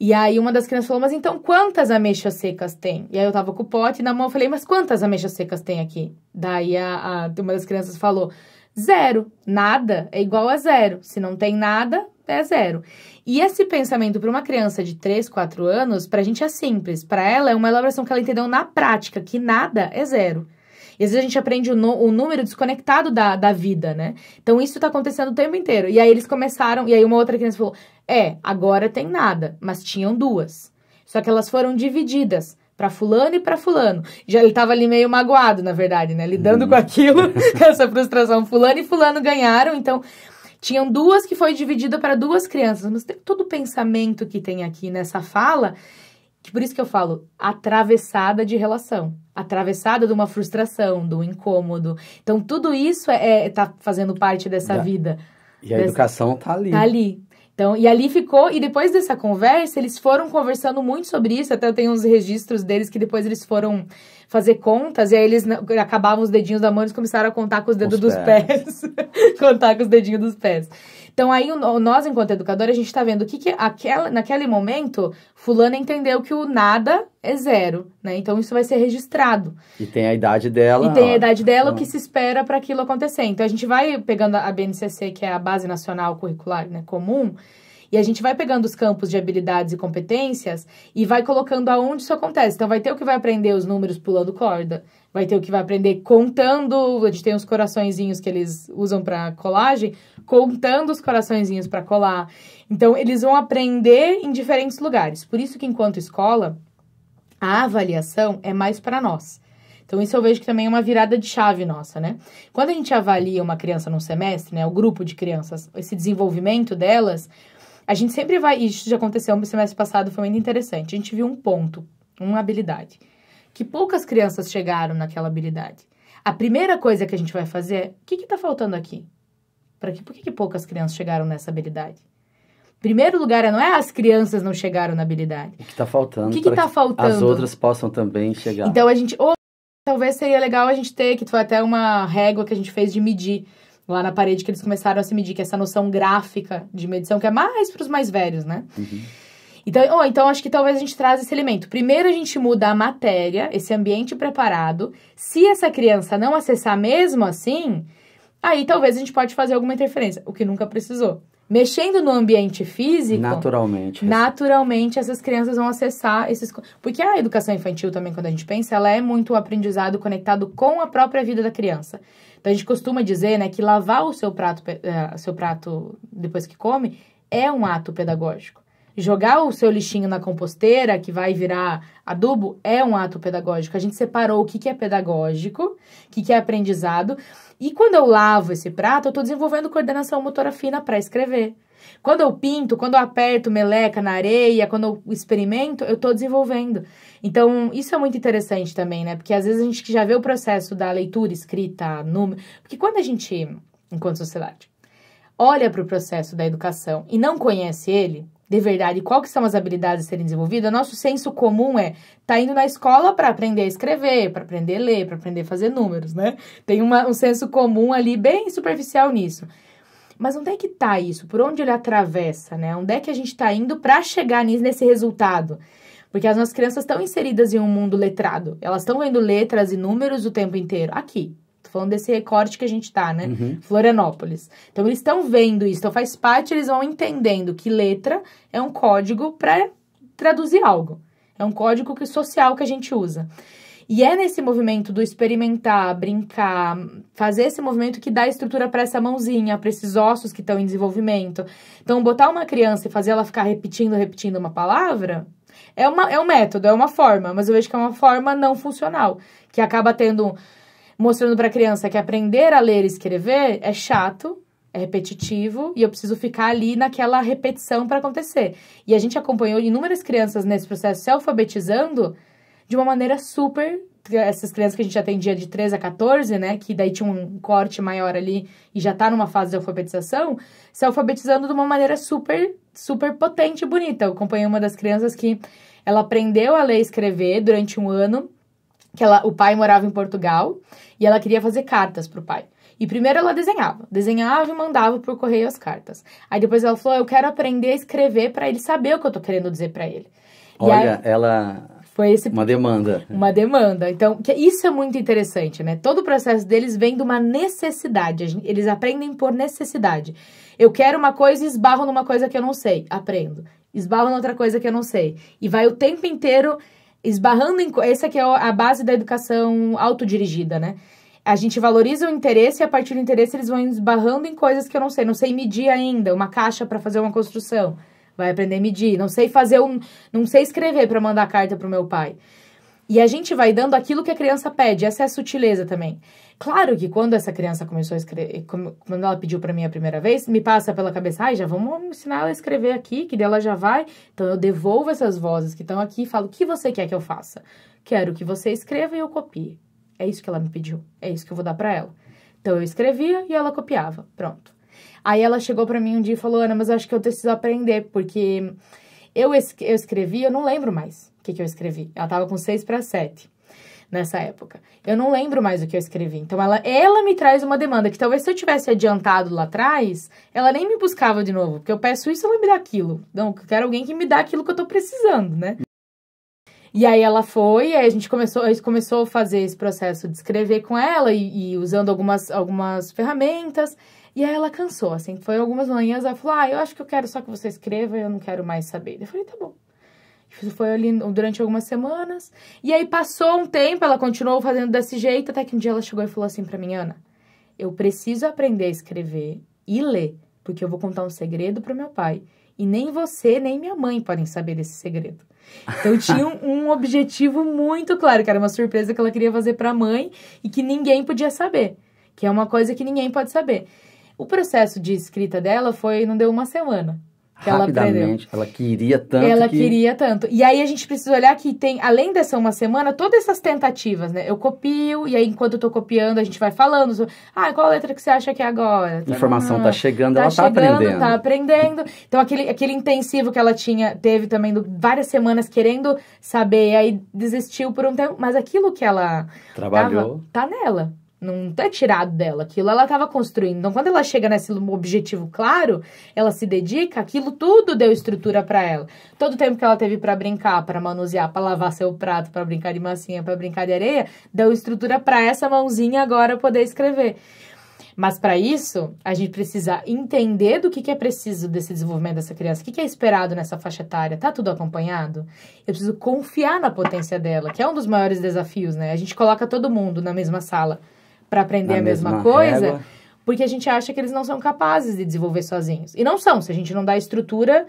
E aí uma das crianças falou, mas então quantas ameixas secas tem? E aí eu tava com o pote na mão, falei, mas quantas ameixas secas tem aqui? Daí a, a, uma das crianças falou, zero, nada é igual a zero. Se não tem nada, é zero. E esse pensamento para uma criança de 3, 4 anos, pra gente é simples. Para ela é uma elaboração que ela entendeu na prática, que nada é zero. E às vezes a gente aprende o, o número desconectado da, da vida, né? Então isso tá acontecendo o tempo inteiro. E aí eles começaram, e aí uma outra criança falou: é, agora tem nada, mas tinham duas. Só que elas foram divididas para fulano e para fulano. Já ele tava ali meio magoado, na verdade, né? Lidando uhum. com aquilo, *laughs* com essa frustração. Fulano e fulano ganharam, então tinham duas que foi dividida para duas crianças. Mas tem todo o pensamento que tem aqui nessa fala por isso que eu falo atravessada de relação, atravessada de uma frustração, do incômodo. Então tudo isso é, é tá fazendo parte dessa da, vida. E a dessa, educação tá ali. Tá ali. Então, e ali ficou, e depois dessa conversa, eles foram conversando muito sobre isso, até eu tenho uns registros deles que depois eles foram fazer contas, e aí eles acabavam os dedinhos da mão, eles começaram a contar com os dedos os dos pés. pés. *laughs* contar com os dedinhos dos pés. Então, aí, nós, enquanto educadora, a gente está vendo o que, que aquela, naquele momento, fulana entendeu que o nada é zero, né? Então, isso vai ser registrado. E tem a idade dela. E tem a idade dela, o então que se espera para aquilo acontecer. Então, a gente vai pegando a BNCC, que é a Base Nacional Curricular né, Comum, e a gente vai pegando os campos de habilidades e competências e vai colocando aonde isso acontece. Então, vai ter o que vai aprender os números pulando corda, vai ter o que vai aprender contando, a gente tem os coraçõezinhos que eles usam para colagem, contando os coraçõezinhos para colar. Então, eles vão aprender em diferentes lugares. Por isso que, enquanto escola, a avaliação é mais para nós. Então, isso eu vejo que também é uma virada de chave nossa, né? Quando a gente avalia uma criança num semestre, né? O grupo de crianças, esse desenvolvimento delas, a gente sempre vai. Isso já aconteceu no semestre passado, foi muito interessante. A gente viu um ponto, uma habilidade. Que poucas crianças chegaram naquela habilidade. A primeira coisa que a gente vai fazer é: o que está faltando aqui? Pra que, por que, que poucas crianças chegaram nessa habilidade? Primeiro lugar, é, não é as crianças não chegaram na habilidade. O que está faltando? O que está faltando? As outras possam também chegar. Então a gente, ou talvez seria legal a gente ter, que foi até uma régua que a gente fez de medir lá na parede que eles começaram a se medir, que é essa noção gráfica de medição que é mais para os mais velhos, né? Uhum. Então, ou, então acho que talvez a gente traz esse elemento. Primeiro a gente muda a matéria, esse ambiente preparado. Se essa criança não acessar mesmo assim, Aí talvez a gente pode fazer alguma interferência, o que nunca precisou. Mexendo no ambiente físico. Naturalmente. Naturalmente, essas crianças vão acessar esses. Porque a educação infantil também, quando a gente pensa, ela é muito o aprendizado conectado com a própria vida da criança. Então a gente costuma dizer, né, que lavar o seu prato, uh, seu prato depois que come é um ato pedagógico. Jogar o seu lixinho na composteira, que vai virar adubo, é um ato pedagógico. A gente separou o que, que é pedagógico, o que, que é aprendizado. E quando eu lavo esse prato, eu estou desenvolvendo coordenação motora fina para escrever. Quando eu pinto, quando eu aperto meleca na areia, quando eu experimento, eu estou desenvolvendo. Então, isso é muito interessante também, né? Porque às vezes a gente já vê o processo da leitura, escrita, número. Porque quando a gente, enquanto sociedade, olha para o processo da educação e não conhece ele, de verdade qual que são as habilidades a serem desenvolvidas, nosso senso comum é tá indo na escola para aprender a escrever, para aprender a ler, para aprender a fazer números, né? Tem uma, um senso comum ali bem superficial nisso. Mas onde é que tá isso? Por onde ele atravessa, né? Onde é que a gente está indo para chegar nesse resultado? Porque as nossas crianças estão inseridas em um mundo letrado. Elas estão vendo letras e números o tempo inteiro. Aqui, falando desse recorte que a gente tá, né? Uhum. Florianópolis. Então eles estão vendo isso, então faz parte, eles vão entendendo que letra é um código para traduzir algo. É um código que, social que a gente usa. E é nesse movimento do experimentar, brincar, fazer esse movimento que dá estrutura para essa mãozinha, para esses ossos que estão em desenvolvimento. Então, botar uma criança e fazer ela ficar repetindo, repetindo uma palavra, é, uma, é um método, é uma forma, mas eu vejo que é uma forma não funcional, que acaba tendo mostrando para a criança que aprender a ler e escrever é chato, é repetitivo e eu preciso ficar ali naquela repetição para acontecer. E a gente acompanhou inúmeras crianças nesse processo se alfabetizando de uma maneira super essas crianças que a gente atendia de 3 a 14, né, que daí tinha um corte maior ali e já tá numa fase de alfabetização, se alfabetizando de uma maneira super, super potente e bonita. Eu acompanhei uma das crianças que ela aprendeu a ler e escrever durante um ano, que ela, o pai morava em Portugal, e ela queria fazer cartas para o pai. E primeiro ela desenhava, desenhava e mandava por correio as cartas. Aí depois ela falou: ah, "Eu quero aprender a escrever para ele saber o que eu tô querendo dizer para ele". Olha, aí, ela foi esse uma demanda. Uma demanda. Então, isso é muito interessante, né? Todo o processo deles vem de uma necessidade. Eles aprendem por necessidade. Eu quero uma coisa e esbarro numa coisa que eu não sei, aprendo. Esbarro noutra coisa que eu não sei. E vai o tempo inteiro esbarrando em. Essa que é a base da educação autodirigida, né? A gente valoriza o interesse e a partir do interesse eles vão esbarrando em coisas que eu não sei. Não sei medir ainda uma caixa para fazer uma construção. Vai aprender a medir. Não sei fazer um. Não sei escrever para mandar carta para o meu pai. E a gente vai dando aquilo que a criança pede, essa é a sutileza também. Claro que quando essa criança começou a escrever, quando ela pediu para mim a primeira vez, me passa pela cabeça, ai, já vamos ensinar ela a escrever aqui, que dela já vai. Então eu devolvo essas vozes que estão aqui e falo: "O que você quer que eu faça?" "Quero que você escreva e eu copie." É isso que ela me pediu. É isso que eu vou dar para ela. Então eu escrevia e ela copiava. Pronto. Aí ela chegou para mim um dia e falou: "Ana, mas acho que eu preciso aprender, porque eu, es eu escrevi, eu não lembro mais." que, que eu escrevi. Ela tava com 6 para 7 nessa época. Eu não lembro mais o que eu escrevi. Então, ela, ela me traz uma demanda que talvez se eu tivesse adiantado lá atrás, ela nem me buscava de novo. Porque eu peço isso, ela me dá aquilo. não eu quero alguém que me dá aquilo que eu tô precisando, né? E aí ela foi, aí a gente começou, a gente começou a fazer esse processo de escrever com ela e, e usando algumas, algumas ferramentas. E aí ela cansou, assim, foi algumas manhãs, ela falou, ah, eu acho que eu quero só que você escreva, eu não quero mais saber. Eu falei, tá bom. Foi ali durante algumas semanas. E aí passou um tempo, ela continuou fazendo desse jeito, até que um dia ela chegou e falou assim pra mim, Ana, eu preciso aprender a escrever e ler, porque eu vou contar um segredo pro meu pai. E nem você, nem minha mãe podem saber desse segredo. Então tinha um, um objetivo muito claro, que era uma surpresa que ela queria fazer pra mãe e que ninguém podia saber. Que é uma coisa que ninguém pode saber. O processo de escrita dela foi, não deu uma semana. Rapidamente, ela, ela, queria tanto. Ela que... queria tanto. E aí a gente precisa olhar que tem, além dessa uma semana, todas essas tentativas, né? Eu copio, e aí enquanto eu tô copiando, a gente vai falando. Ah, qual letra que você acha que é agora? Informação tá ah, tá chegando, tá ela tá chegando, tá aprendendo. Tá aprendendo. Então aquele, aquele intensivo que ela tinha, teve também do, várias semanas querendo saber, aí desistiu por um tempo. Mas aquilo que ela. Trabalhou. Tava, tá nela. Não é tirado dela, aquilo ela estava construindo. Então, quando ela chega nesse objetivo claro, ela se dedica, aquilo tudo deu estrutura para ela. Todo o tempo que ela teve para brincar, para manusear, para lavar seu prato, para brincar de massinha, para brincar de areia, deu estrutura para essa mãozinha agora poder escrever. Mas para isso, a gente precisa entender do que, que é preciso desse desenvolvimento dessa criança, o que, que é esperado nessa faixa etária, tá tudo acompanhado? Eu preciso confiar na potência dela, que é um dos maiores desafios, né? A gente coloca todo mundo na mesma sala para aprender Na a mesma, mesma coisa, régua. porque a gente acha que eles não são capazes de desenvolver sozinhos. E não são, se a gente não dá estrutura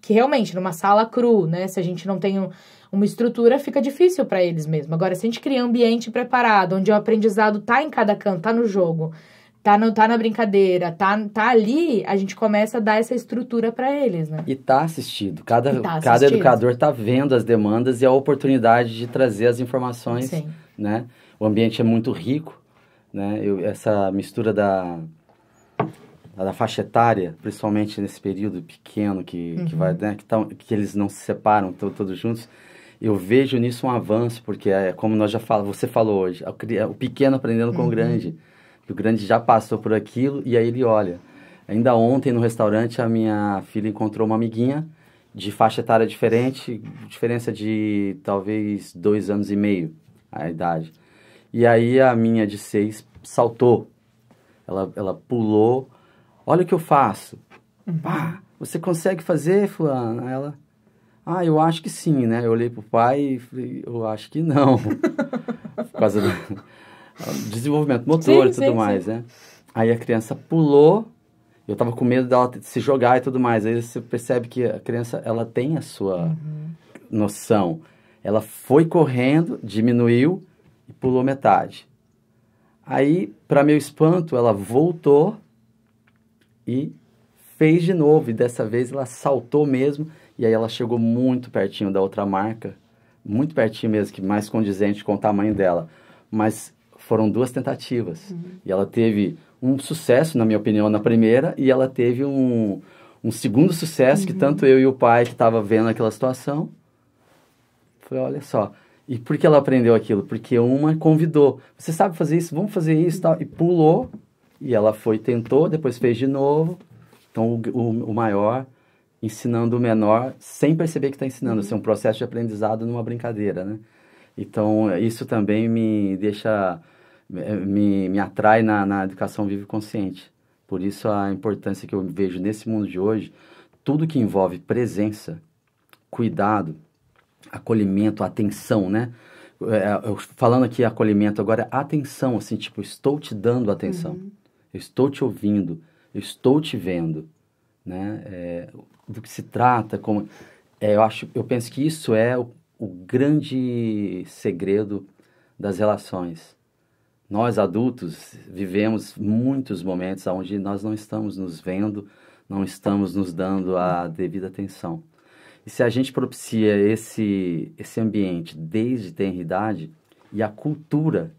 que realmente numa sala cru, né, se a gente não tem um, uma estrutura, fica difícil para eles mesmo. Agora, se a gente criar um ambiente preparado, onde o aprendizado tá em cada canto, tá no jogo, tá no, tá na brincadeira, tá, tá ali, a gente começa a dar essa estrutura para eles, né? E tá assistido. Cada, tá assistido. cada educador tá vendo as demandas e a oportunidade de trazer as informações, Sim. né? O ambiente é muito rico, né? Eu, essa mistura da, da faixa etária, principalmente nesse período pequeno que, uhum. que vai, uhum. né? Que, tá, que eles não se separam todos juntos. Eu vejo nisso um avanço, porque é como nós já fala, você falou hoje, o pequeno aprendendo com uhum. o grande. O grande já passou por aquilo e aí ele olha. Ainda ontem no restaurante a minha filha encontrou uma amiguinha de faixa etária diferente, diferença de talvez dois anos e meio a idade. E aí a minha de seis saltou. Ela, ela pulou. Olha o que eu faço. Uhum. você consegue fazer, fulano? Ela, ah, eu acho que sim, né? Eu olhei pro pai e falei, eu acho que não. *laughs* Por causa do *laughs* desenvolvimento motor sim, e tudo sim, mais, sim. né? Aí a criança pulou. Eu tava com medo dela se jogar e tudo mais. Aí você percebe que a criança, ela tem a sua uhum. noção. Ela foi correndo, diminuiu, e pulou metade. Aí, para meu espanto, ela voltou e fez de novo. E dessa vez ela saltou mesmo. E aí ela chegou muito pertinho da outra marca, muito pertinho mesmo, que mais condizente com o tamanho dela. Mas foram duas tentativas. Uhum. E ela teve um sucesso, na minha opinião, na primeira, e ela teve um, um segundo sucesso uhum. que tanto eu e o pai que estava vendo aquela situação. Foi, olha só, e por que ela aprendeu aquilo? Porque uma convidou. Você sabe fazer isso? Vamos fazer isso, tal. E pulou. E ela foi, tentou, depois fez de novo. Então, o, o, o maior ensinando o menor sem perceber que está ensinando. Isso é um processo de aprendizado numa brincadeira, né? Então, isso também me deixa... Me, me atrai na, na educação viva e consciente. Por isso, a importância que eu vejo nesse mundo de hoje, tudo que envolve presença, cuidado, acolhimento, atenção, né? É, eu, falando aqui acolhimento agora, atenção, assim, tipo, estou te dando atenção, uhum. eu estou te ouvindo, eu estou te vendo, né? É, do que se trata, como... É, eu, acho, eu penso que isso é o, o grande segredo das relações. Nós adultos vivemos muitos momentos onde nós não estamos nos vendo, não estamos nos dando a devida atenção. E se a gente propicia esse, esse ambiente desde tenridade e a cultura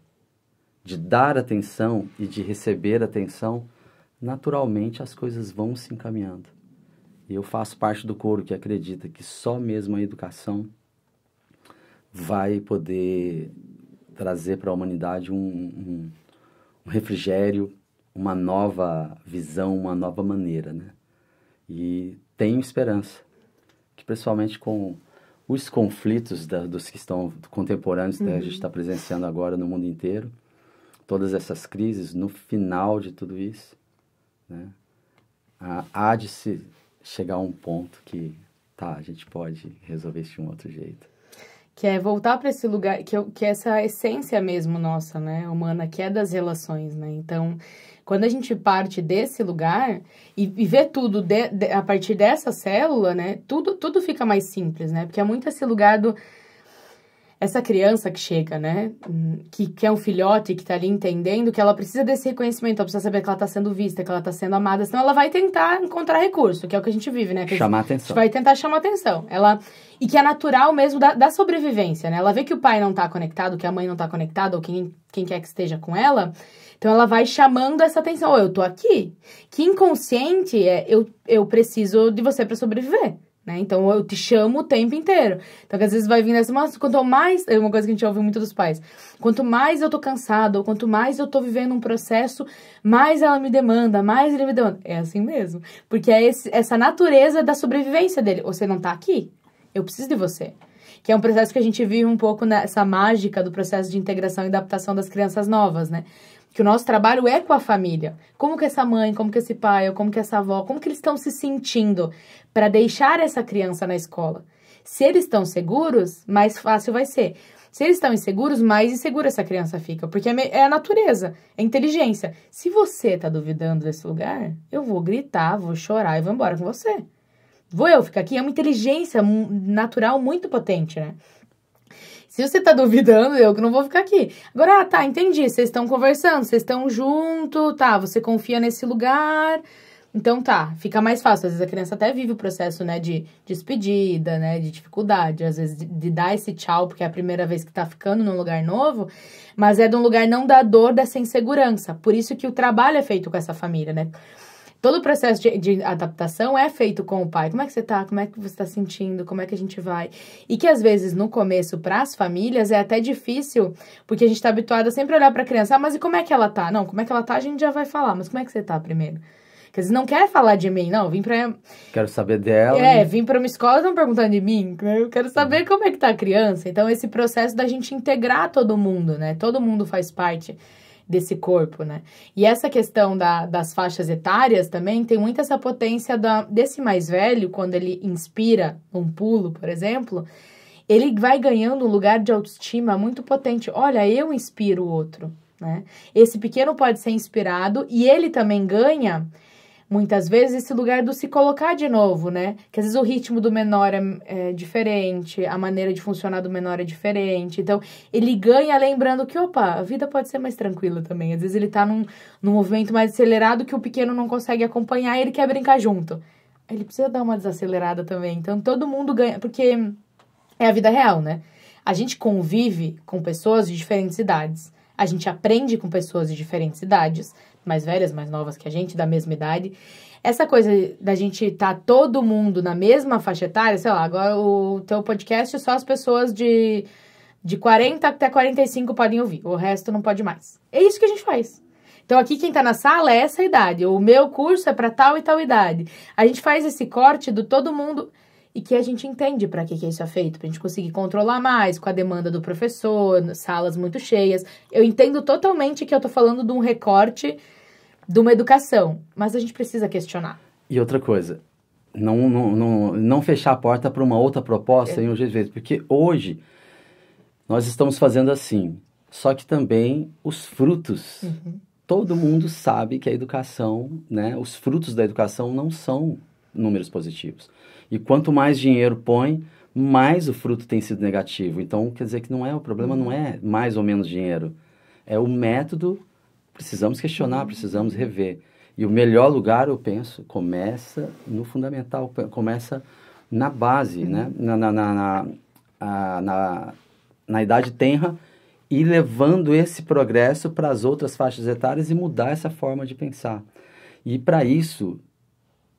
de dar atenção e de receber atenção, naturalmente as coisas vão se encaminhando. E eu faço parte do coro que acredita que só mesmo a educação vai poder trazer para a humanidade um, um, um, refrigério, uma nova visão, uma nova maneira, né? E tenho esperança que principalmente com os conflitos da, dos que estão contemporâneos, uhum. Né, que a gente está uhum. presenciando agora no mundo inteiro, todas essas crises, no final de tudo isso, né, há de se chegar a um ponto que, tá, a gente pode resolver isso de um outro jeito que é voltar para esse lugar, que, é que é essa essência mesmo nossa, né, humana, que é das relações, né? Então, quando a gente parte desse lugar e, e vê tudo de, de, a partir dessa célula, né? Tudo, tudo fica mais simples, né? Porque é muito esse lugar do essa criança que chega, né, que, que é um filhote, que tá ali entendendo que ela precisa desse reconhecimento, ela precisa saber que ela tá sendo vista, que ela tá sendo amada, senão ela vai tentar encontrar recurso, que é o que a gente vive, né? Que chamar a gente, atenção. A gente vai tentar chamar atenção. Ela, e que é natural mesmo da, da sobrevivência, né? Ela vê que o pai não tá conectado, que a mãe não tá conectada, ou quem, quem quer que esteja com ela, então ela vai chamando essa atenção, oh, eu tô aqui. Que inconsciente é, eu, eu preciso de você para sobreviver. Né? Então eu te chamo o tempo inteiro. Então, que às vezes vai vir assim, mas quanto mais. É uma coisa que a gente ouve muito dos pais. Quanto mais eu tô cansado, ou quanto mais eu tô vivendo um processo, mais ela me demanda, mais ele me demanda. É assim mesmo. Porque é esse, essa natureza da sobrevivência dele. Você não tá aqui? Eu preciso de você. Que é um processo que a gente vive um pouco nessa mágica do processo de integração e adaptação das crianças novas, né? que o nosso trabalho é com a família. Como que essa mãe, como que esse pai, ou como que essa avó, como que eles estão se sentindo para deixar essa criança na escola? Se eles estão seguros, mais fácil vai ser. Se eles estão inseguros, mais insegura essa criança fica, porque é, é a natureza, é a inteligência. Se você está duvidando desse lugar, eu vou gritar, vou chorar e vou embora com você. Vou eu ficar aqui, é uma inteligência natural muito potente, né? se você tá duvidando, eu que não vou ficar aqui. Agora, ah, tá, entendi. Vocês estão conversando, vocês estão junto, tá? Você confia nesse lugar. Então tá, fica mais fácil. Às vezes a criança até vive o processo, né, de despedida, né, de dificuldade, às vezes de, de, dar esse tchau, porque é a primeira vez que tá ficando num lugar novo, mas é de um lugar não da dor, dessa insegurança. Por isso que o trabalho é feito com essa família, né? todo o processo de, de, adaptação é feito com o pai. Como é que você tá? Como é que você tá sentindo? Como é que a gente vai? E que às vezes no começo, para as famílias, é até difícil, porque a gente tá habituada a sempre olhar a criança, ah, mas e como é que ela tá? Não, como é que ela tá, a gente já vai falar, mas como é que você tá primeiro? Quer dizer, não quer falar de mim, não. Vim pra. Quero saber dela. É, né? vim pra uma escola e estão perguntando de mim. Né? Eu quero saber uhum. como é que tá a criança. Então, esse processo da gente integrar todo mundo, né? Todo mundo faz parte desse corpo, né? E essa questão da, das faixas etárias também tem muito essa potência da, desse mais velho, quando ele inspira um pulo, por exemplo, ele vai ganhando um lugar de autoestima muito potente. Olha, eu inspiro o outro, né? Esse pequeno pode ser inspirado e ele também ganha muitas vezes esse lugar do se colocar de novo, né? Que às vezes o ritmo do menor é, é, diferente, a maneira de funcionar do menor é diferente. Então, ele ganha lembrando que, opa, a vida pode ser mais tranquila também. Às vezes ele tá num, num movimento mais acelerado que o pequeno não consegue acompanhar e ele quer brincar junto. Ele precisa dar uma desacelerada também. Então, todo mundo ganha, porque é a vida real, né? A gente convive com pessoas de diferentes idades. A gente aprende com pessoas de diferentes idades mais velhas, mais novas que a gente, da mesma idade. Essa coisa da gente estar tá todo mundo na mesma faixa etária, sei lá, agora o teu podcast é só as pessoas de, de 40 até 45 podem ouvir, o resto não pode mais. É isso que a gente faz. Então, aqui quem está na sala é essa idade. O meu curso é para tal e tal idade. A gente faz esse corte do todo mundo e que a gente entende para que, que é isso é feito, para a gente conseguir controlar mais com a demanda do professor, salas muito cheias. Eu entendo totalmente que eu estou falando de um recorte de uma educação, mas a gente precisa questionar. E outra coisa, não, não, não, não fechar a porta para uma outra proposta é. em um jeito, porque hoje nós estamos fazendo assim, só que também os frutos. Uhum. Todo mundo sabe que a educação, né, os frutos da educação não são números positivos. E quanto mais dinheiro põe, mais o fruto tem sido negativo. Então, quer dizer que não é o problema não uhum. é mais ou menos dinheiro, é o método precisamos questionar, precisamos rever. E o melhor lugar, eu penso, começa no fundamental, começa na base, né? Uhum. na, na, na, na, na idade tenra, e levando esse progresso para as outras faixas etárias e mudar essa forma de pensar. E para isso,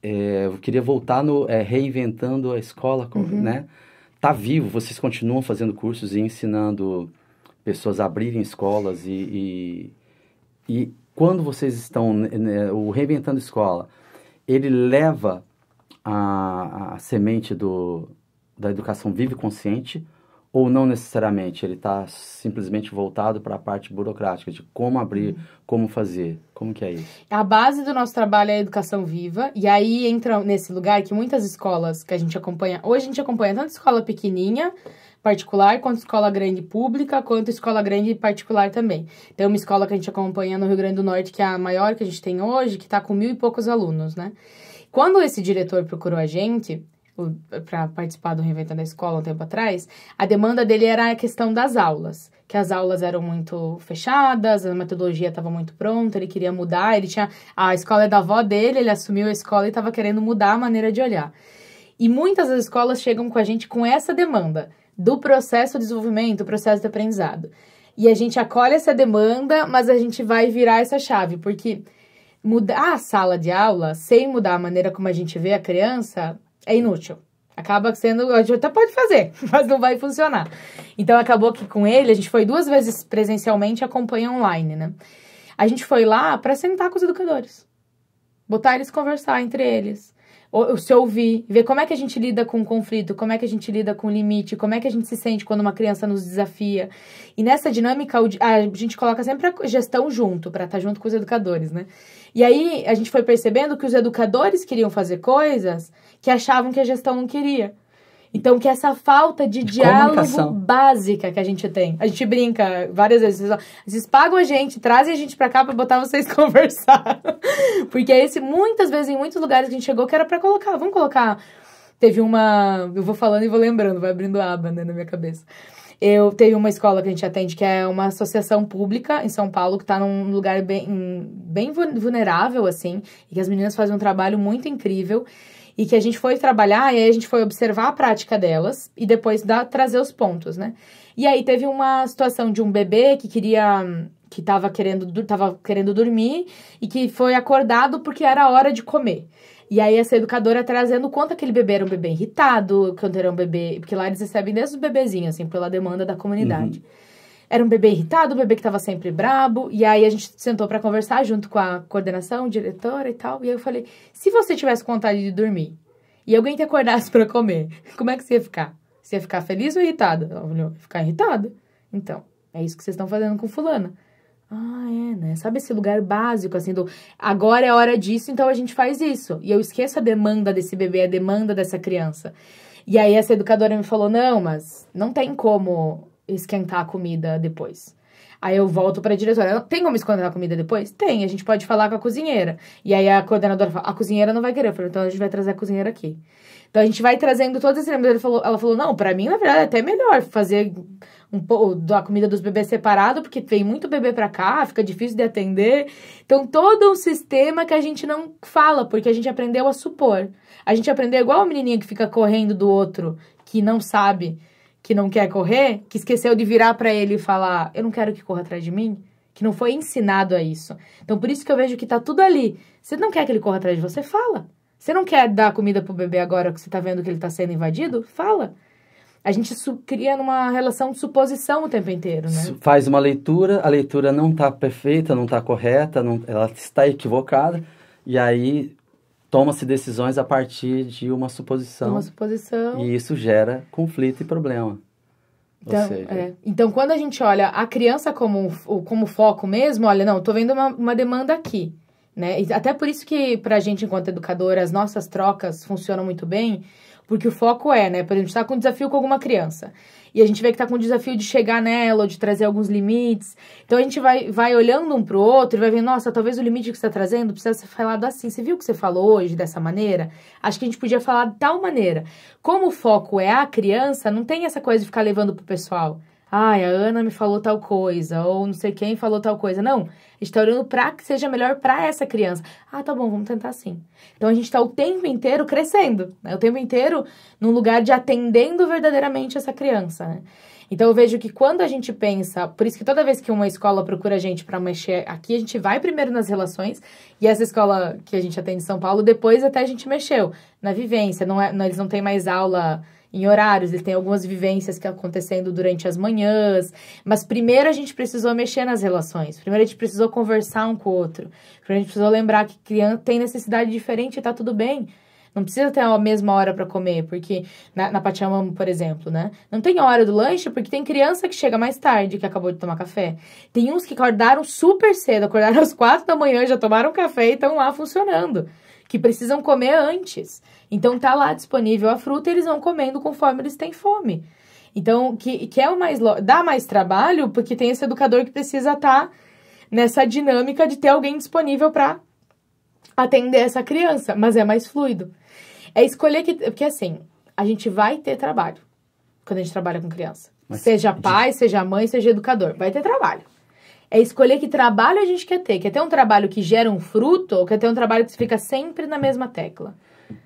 é, eu queria voltar no é, reinventando a escola, uhum. né? Tá vivo, vocês continuam fazendo cursos e ensinando pessoas a abrirem escolas e, e e quando vocês estão, né, né, o Reinventando Escola, ele leva a, a semente do, da educação viva e consciente ou não necessariamente? Ele está simplesmente voltado para a parte burocrática, de como abrir, uhum. como fazer. Como que é isso? A base do nosso trabalho é a educação viva, e aí entra nesse lugar que muitas escolas que a gente acompanha, hoje a gente acompanha tanto escola pequenininha particular, quanto escola grande pública, quanto escola grande particular também. Tem uma escola que a gente acompanha no Rio Grande do Norte, que é a maior que a gente tem hoje, que está com mil e poucos alunos, né? Quando esse diretor procurou a gente para participar do Reinventando da Escola um tempo atrás, a demanda dele era a questão das aulas, que as aulas eram muito fechadas, a metodologia estava muito pronta, ele queria mudar, ele tinha a escola é da avó dele, ele assumiu a escola e estava querendo mudar a maneira de olhar. E muitas das escolas chegam com a gente com essa demanda do processo de desenvolvimento, do processo de aprendizado. E a gente acolhe essa demanda, mas a gente vai virar essa chave, porque mudar ah, a sala de aula sem mudar a maneira como a gente vê a criança é inútil. Acaba sendo, a gente até pode fazer, *laughs* mas não vai funcionar. Então acabou que com ele a gente foi duas vezes presencialmente, acompanha online, né? A gente foi lá para sentar com os educadores, botar eles conversar entre eles, se ouvir, ver como é que a gente lida com o conflito, como é que a gente lida com o limite, como é que a gente se sente quando uma criança nos desafia. E nessa dinâmica, a gente coloca sempre a gestão junto, para estar tá junto com os educadores, né? E aí a gente foi percebendo que os educadores queriam fazer coisas que achavam que a gestão não queria. Então, que é essa falta de, de diálogo básica que a gente tem. A gente brinca várias vezes. Vocês pagam a gente, trazem a gente pra cá pra botar vocês *laughs* conversar. Porque esse, muitas vezes, em muitos lugares que a gente chegou, que era pra colocar. Vamos colocar. Teve uma. Eu vou falando e vou lembrando, vai abrindo aba né, na minha cabeça. Eu tenho uma escola que a gente atende, que é uma associação pública em São Paulo, que está num lugar bem, bem vulnerável, assim, e que as meninas fazem um trabalho muito incrível e que a gente foi trabalhar e aí a gente foi observar a prática delas e depois trazer os pontos, né? E aí teve uma situação de um bebê que queria que estava querendo tava querendo dormir e que foi acordado porque era hora de comer. E aí essa educadora trazendo quanto aquele bebê era um bebê irritado, quanto era um bebê, porque lá eles recebem desde os bebezinhos assim, pela demanda da comunidade. Uhum. Era um bebê irritado, um bebê que tava sempre brabo. E aí a gente sentou para conversar junto com a coordenação, diretora e tal. E aí eu falei: se você tivesse vontade de dormir e alguém te acordasse para comer, como é que você ia ficar? Você ia ficar feliz ou irritada? Ela falou: ficar irritada. Então, é isso que vocês estão fazendo com Fulana. Ah, é, né? Sabe esse lugar básico, assim, do agora é hora disso, então a gente faz isso. E eu esqueço a demanda desse bebê, a demanda dessa criança. E aí essa educadora me falou: não, mas não tem como esquentar a comida depois. Aí eu volto pra diretora. Tem como esconder a comida depois? Tem, a gente pode falar com a cozinheira. E aí a coordenadora fala: a cozinheira não vai querer. Eu falo, então a gente vai trazer a cozinheira aqui. Então a gente vai trazendo todas as elementos. Ela falou, ela falou: não, pra mim na verdade é até melhor fazer um pouco a comida dos bebês separado, porque vem muito bebê pra cá, fica difícil de atender. Então todo um sistema que a gente não fala, porque a gente aprendeu a supor. A gente aprendeu igual a menininha que fica correndo do outro, que não sabe que não quer correr, que esqueceu de virar para ele e falar: Eu não quero que corra atrás de mim, que não foi ensinado a isso. Então, por isso que eu vejo que tá tudo ali. Você não quer que ele corra atrás de você? Fala. Você não quer dar comida pro bebê agora que você tá vendo que ele tá sendo invadido? Fala. A gente cria numa relação de suposição o tempo inteiro, né? Faz uma leitura, a leitura não tá perfeita, não tá correta, não, ela está equivocada, e aí toma-se decisões a partir de uma suposição. Uma suposição. E isso gera conflito e problema. Então, seja... é. então, quando a gente olha a criança como, como foco mesmo, olha, não, estou vendo uma, uma demanda aqui. Né? E até por isso que, para a gente, enquanto educadora, as nossas trocas funcionam muito bem, porque o foco é, né? Por exemplo, a gente tá com um desafio com alguma criança. E a gente vê que tá com um desafio de chegar nela, ou de trazer alguns limites. Então a gente vai, vai olhando um pro outro e vai ver, nossa, talvez o limite que você tá trazendo precisa ser falado assim. Você viu o que você falou hoje dessa maneira? Acho que a gente podia falar de tal maneira. Como o foco é a criança, não tem essa coisa de ficar levando pro pessoal. Ai, a Ana me falou tal coisa, ou não sei quem falou tal coisa. Não, a gente tá olhando pra que seja melhor para essa criança. Ah, tá bom, vamos tentar assim. Então a gente tá o tempo inteiro crescendo, né? O tempo inteiro num lugar de atendendo verdadeiramente essa criança, né? Então eu vejo que quando a gente pensa, por isso que toda vez que uma escola procura a gente para mexer aqui, a gente vai primeiro nas relações, e essa escola que a gente atende em São Paulo, depois até a gente mexeu na vivência, não é, não, eles não têm mais aula em horários, ele tem algumas vivências que acontecendo durante as manhãs, mas primeiro a gente precisou mexer nas relações, primeiro a gente precisou conversar um com o outro, primeiro a gente precisou lembrar que criança tem necessidade diferente e tá tudo bem. Não precisa ter a mesma hora para comer, porque na, na Pachamama, por exemplo, né? Não tem hora do lanche, porque tem criança que chega mais tarde, que acabou de tomar café. Tem uns que acordaram super cedo, acordaram *laughs* às quatro da manhã, já tomaram café e estão lá funcionando, que precisam comer antes. Então tá lá disponível a fruta e eles vão comendo conforme eles têm fome. Então, que, que é o mais. dá mais trabalho, porque tem esse educador que precisa estar tá nessa dinâmica de ter alguém disponível para atender essa criança, mas é mais fluido. É escolher que. Porque assim, a gente vai ter trabalho quando a gente trabalha com criança. Mas seja gente... pai, seja mãe, seja educador, vai ter trabalho. É escolher que trabalho a gente quer ter. Quer ter um trabalho que gera um fruto ou quer ter um trabalho que fica sempre na mesma tecla?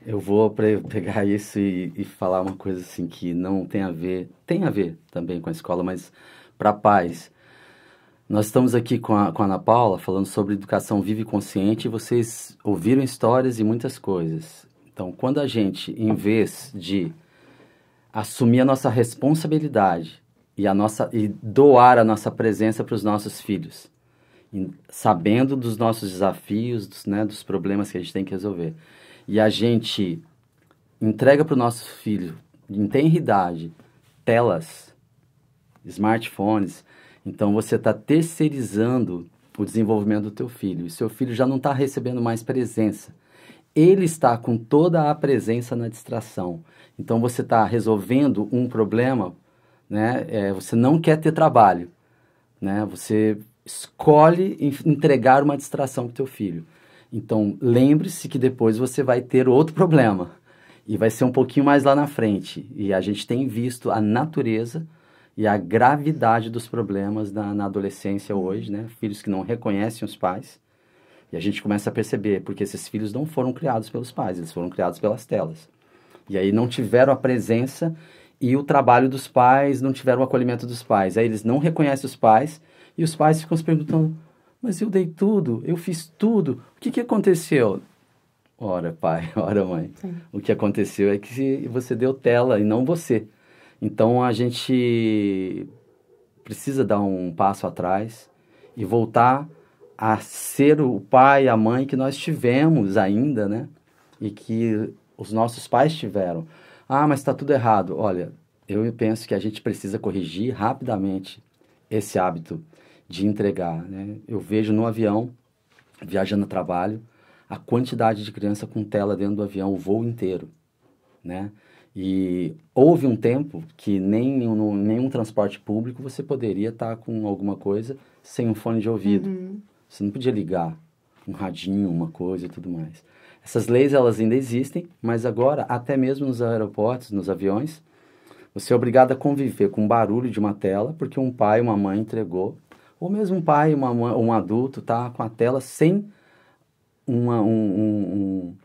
Eu vou pegar *laughs* isso e, e, falar uma coisa assim que não tem a ver, tem a ver também com a escola, mas para pais. Nós estamos aqui com a, com a Ana Paula falando sobre educação viva e consciente e vocês ouviram histórias e muitas coisas. Então, quando a gente, em vez de assumir a nossa responsabilidade e, a nossa, e doar a nossa presença para os nossos filhos, sabendo dos nossos desafios, dos, né, dos problemas que a gente tem que resolver, e a gente entrega para o nosso filho em tenra idade telas, smartphones, então você está terceirizando o desenvolvimento do teu filho. E seu filho já não está recebendo mais presença. Ele está com toda a presença na distração. Então você está resolvendo um problema, né? É, você não quer ter trabalho, né? Você escolhe entregar uma distração para o teu filho. Então, lembre-se que depois você vai ter outro problema e vai ser um pouquinho mais lá na frente. E a gente tem visto a natureza e a gravidade dos problemas na, na adolescência hoje, né? Filhos que não reconhecem os pais. E a gente começa a perceber, porque esses filhos não foram criados pelos pais, eles foram criados pelas telas. E aí não tiveram a presença e o trabalho dos pais, não tiveram o acolhimento dos pais. Aí eles não reconhecem os pais e os pais ficam se perguntando: mas eu dei tudo, eu fiz tudo. O que, que aconteceu? Ora, pai, *laughs* ora, mãe. Sim. O que aconteceu é que você deu tela e não você. Então a gente precisa dar um passo atrás e voltar a ser o pai, a mãe que nós tivemos ainda, né? E que os nossos pais tiveram. Ah, mas está tudo errado. Olha, eu penso que a gente precisa corrigir rapidamente esse hábito de entregar. Né? Eu vejo no avião, viajando a trabalho, a quantidade de criança com tela dentro do avião, o voo inteiro, né? E houve um tempo que nem no, nenhum transporte público você poderia estar tá com alguma coisa sem um fone de ouvido. Uhum. Você não podia ligar um radinho, uma coisa e tudo mais. Essas leis elas ainda existem, mas agora até mesmo nos aeroportos, nos aviões, você é obrigado a conviver com o barulho de uma tela porque um pai, uma mãe entregou ou mesmo um pai, uma, um adulto, tá com a tela sem uma, um, um, um,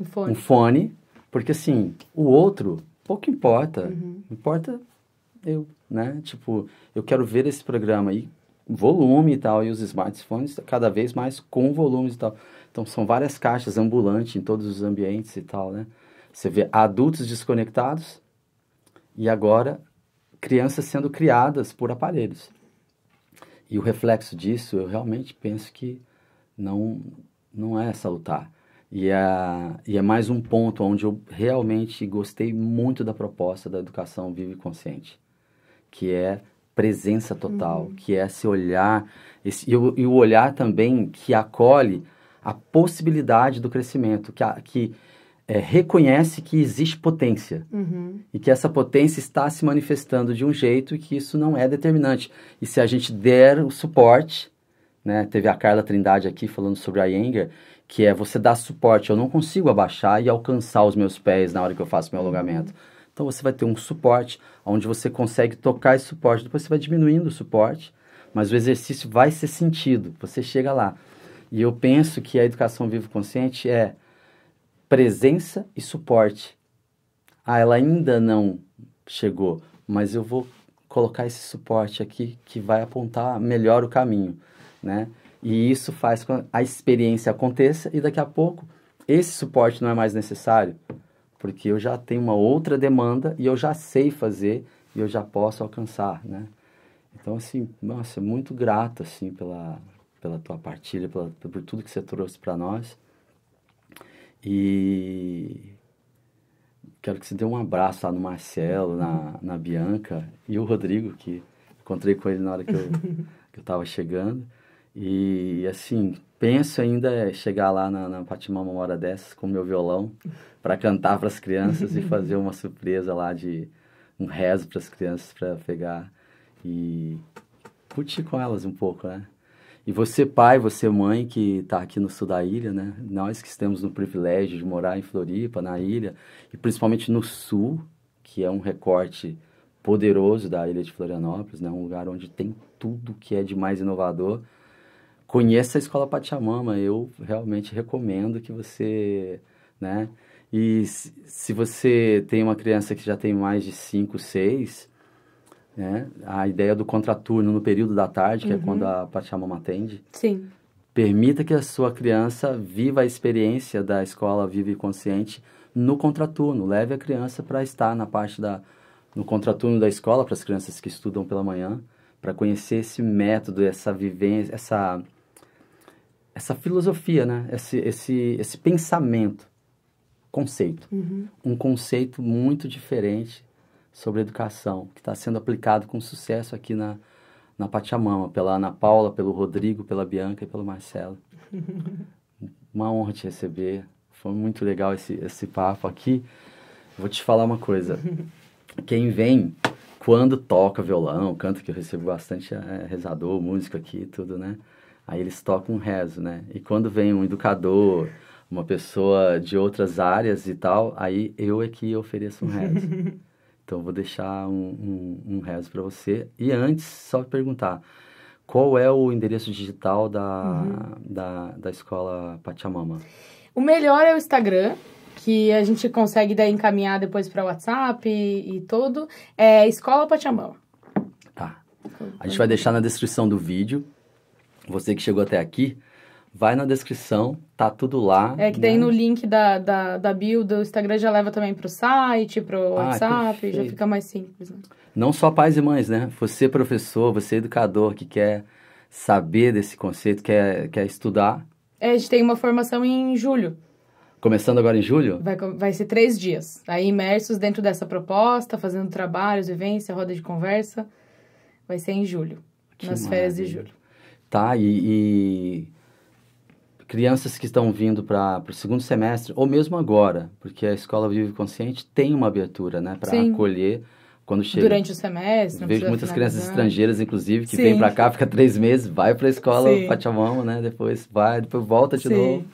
um, fone. um fone, porque assim, o outro, pouco importa, uhum. importa eu, né? Tipo, eu quero ver esse programa aí, volume e tal, e os smartphones cada vez mais com volumes e tal. Então, são várias caixas ambulantes em todos os ambientes e tal, né? Você vê adultos desconectados e agora crianças sendo criadas por aparelhos. E o reflexo disso, eu realmente penso que não, não é salutar. E é, e é mais um ponto onde eu realmente gostei muito da proposta da educação viva e consciente, que é presença total, uhum. que é se olhar, esse, e, o, e o olhar também que acolhe a possibilidade do crescimento, que, a, que é, reconhece que existe potência uhum. e que essa potência está se manifestando de um jeito e que isso não é determinante. E se a gente der o suporte, né? Teve a Carla Trindade aqui falando sobre a Yenger, que é você dar suporte. Eu não consigo abaixar e alcançar os meus pés na hora que eu faço meu alongamento. Uhum. Então você vai ter um suporte onde você consegue tocar esse suporte, depois você vai diminuindo o suporte, mas o exercício vai ser sentido, você chega lá. E eu penso que a educação vivo consciente é presença e suporte. Ah, ela ainda não chegou, mas eu vou colocar esse suporte aqui que vai apontar melhor o caminho, né? E isso faz com que a experiência aconteça e daqui a pouco esse suporte não é mais necessário, porque eu já tenho uma outra demanda e eu já sei fazer e eu já posso alcançar, né? Então assim, nossa, muito grato assim pela pela tua partilha, pela, por tudo que você trouxe para nós. E quero que você dê um abraço lá no Marcelo, na, na Bianca e o Rodrigo, que encontrei com ele na hora que eu, *laughs* que eu chegando. E, assim, penso ainda em é chegar lá na, na Patimama uma hora dessas com meu violão para cantar para as crianças e fazer uma surpresa lá de um rezo para as crianças para pegar e curtir com elas um pouco, né? E você, pai, você, mãe, que está aqui no sul da ilha, né? Nós que estamos no privilégio de morar em Floripa, na ilha, e principalmente no sul, que é um recorte poderoso da ilha de Florianópolis, né? Um lugar onde tem tudo que é de mais inovador. Conheça a Escola Pachamama, eu realmente recomendo que você, né? E se você tem uma criança que já tem mais de 5, 6, né? A ideia do contraturno no período da tarde, que uhum. é quando uhum. a Pachamama atende. Sim. Permita que a sua criança viva a experiência da escola viva e consciente no contraturno. Leve a criança para estar na parte da no contraturno da escola para as crianças que estudam pela manhã, para conhecer esse método, essa vivência, essa essa filosofia, né? Esse esse esse pensamento, conceito, uhum. um conceito muito diferente sobre educação, que está sendo aplicado com sucesso aqui na, na Pachamama, pela Ana Paula, pelo Rodrigo, pela Bianca e pelo Marcelo. *laughs* uma honra te receber. Foi muito legal esse, esse papo aqui. Vou te falar uma coisa. Quem vem, quando toca violão, canto que eu recebo bastante é, rezador, músico aqui e tudo, né? Aí eles tocam um rezo, né? E quando vem um educador, uma pessoa de outras áreas e tal, aí eu é que ofereço um rezo. *laughs* Então, vou deixar um, um, um rezo para você. E antes, só perguntar, qual é o endereço digital da, uhum. da, da escola Pachamama? O melhor é o Instagram, que a gente consegue daí encaminhar depois para o WhatsApp e, e tudo. É Escola Pachamama. Tá. Então, a gente vai tá deixar na descrição do vídeo. Você que chegou até aqui, Vai na descrição, tá tudo lá. É que tem né? no link da, da, da bio do Instagram já leva também pro site, pro ah, WhatsApp, ah, já fica mais simples. Né? Não só pais e mães, né? Você professor, você educador que quer saber desse conceito, quer, quer estudar. É, a gente tem uma formação em julho. Começando agora em julho? Vai, vai ser três dias. Aí imersos dentro dessa proposta, fazendo trabalhos, vivência, roda de conversa. Vai ser em julho, que nas maravilha. férias de julho. Tá, e, e crianças que estão vindo para o segundo semestre, ou mesmo agora, porque a escola Vive Consciente tem uma abertura, né, para acolher quando chega. Durante o semestre. Vejo muitas crianças estrangeiras, inclusive, que Sim. vêm para cá, fica três meses, vai para a escola, Sim. bate a mão, né, depois vai, depois volta de Sim. novo.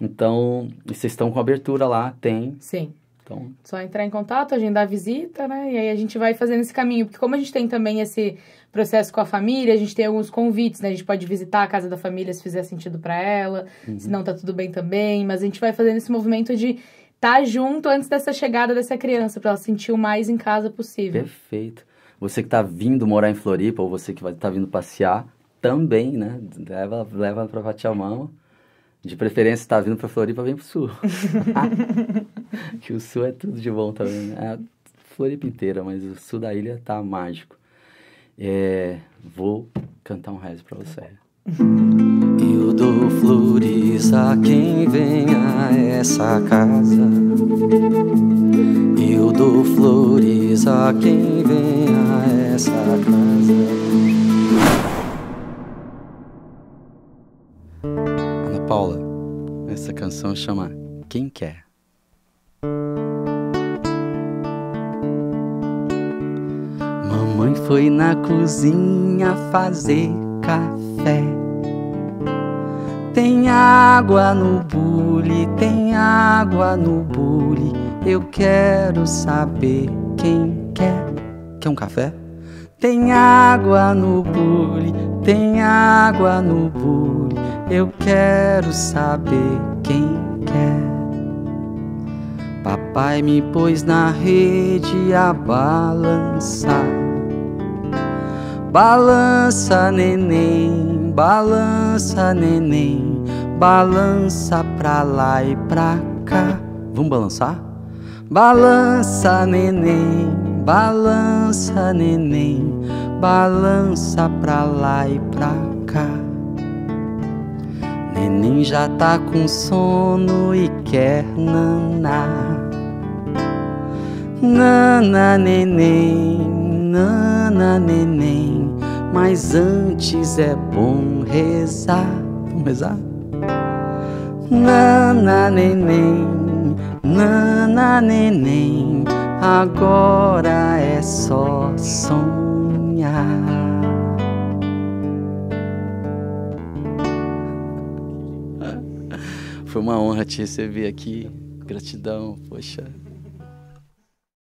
Então, vocês estão com abertura lá, tem. Sim. Então... Só entrar em contato, agendar a visita, né? E aí a gente vai fazendo esse caminho. Porque como a gente tem também esse processo com a família, a gente tem alguns convites, né? A gente pode visitar a casa da família se fizer sentido para ela, uhum. se não tá tudo bem também. Mas a gente vai fazendo esse movimento de estar tá junto antes dessa chegada dessa criança, para ela sentir o mais em casa possível. Perfeito. Você que tá vindo morar em Floripa, ou você que vai tá vindo passear, também, né? Leva, leva a Pachamama. De preferência, tá vindo pra Floripa, vem pro Sul. *laughs* *laughs* que o sul é tudo de bom também. Né? É a Floripa inteira, mas o sul da ilha tá mágico. É, vou cantar um rezo para você. Eu dou flores a quem vem a essa casa. Eu dou flores a quem vem a essa casa. Ana Paula, essa canção chama Quem Quer. Mãe foi na cozinha fazer café. Tem água no bule, tem água no bule. Eu quero saber quem quer. Quer um café? Tem água no bule, tem água no bule. Eu quero saber quem quer. Papai me pôs na rede a balançar. Balança, neném, balança, neném, balança pra lá e pra cá. Vamos balançar? Balança, neném, balança, neném, balança pra lá e pra cá. Neném já tá com sono e quer naná. Nana, neném, Nana neném, mas antes é bom rezar. Vamos rezar? Nana neném, nana neném, agora é só sonhar. Foi uma honra te receber aqui. Gratidão, poxa.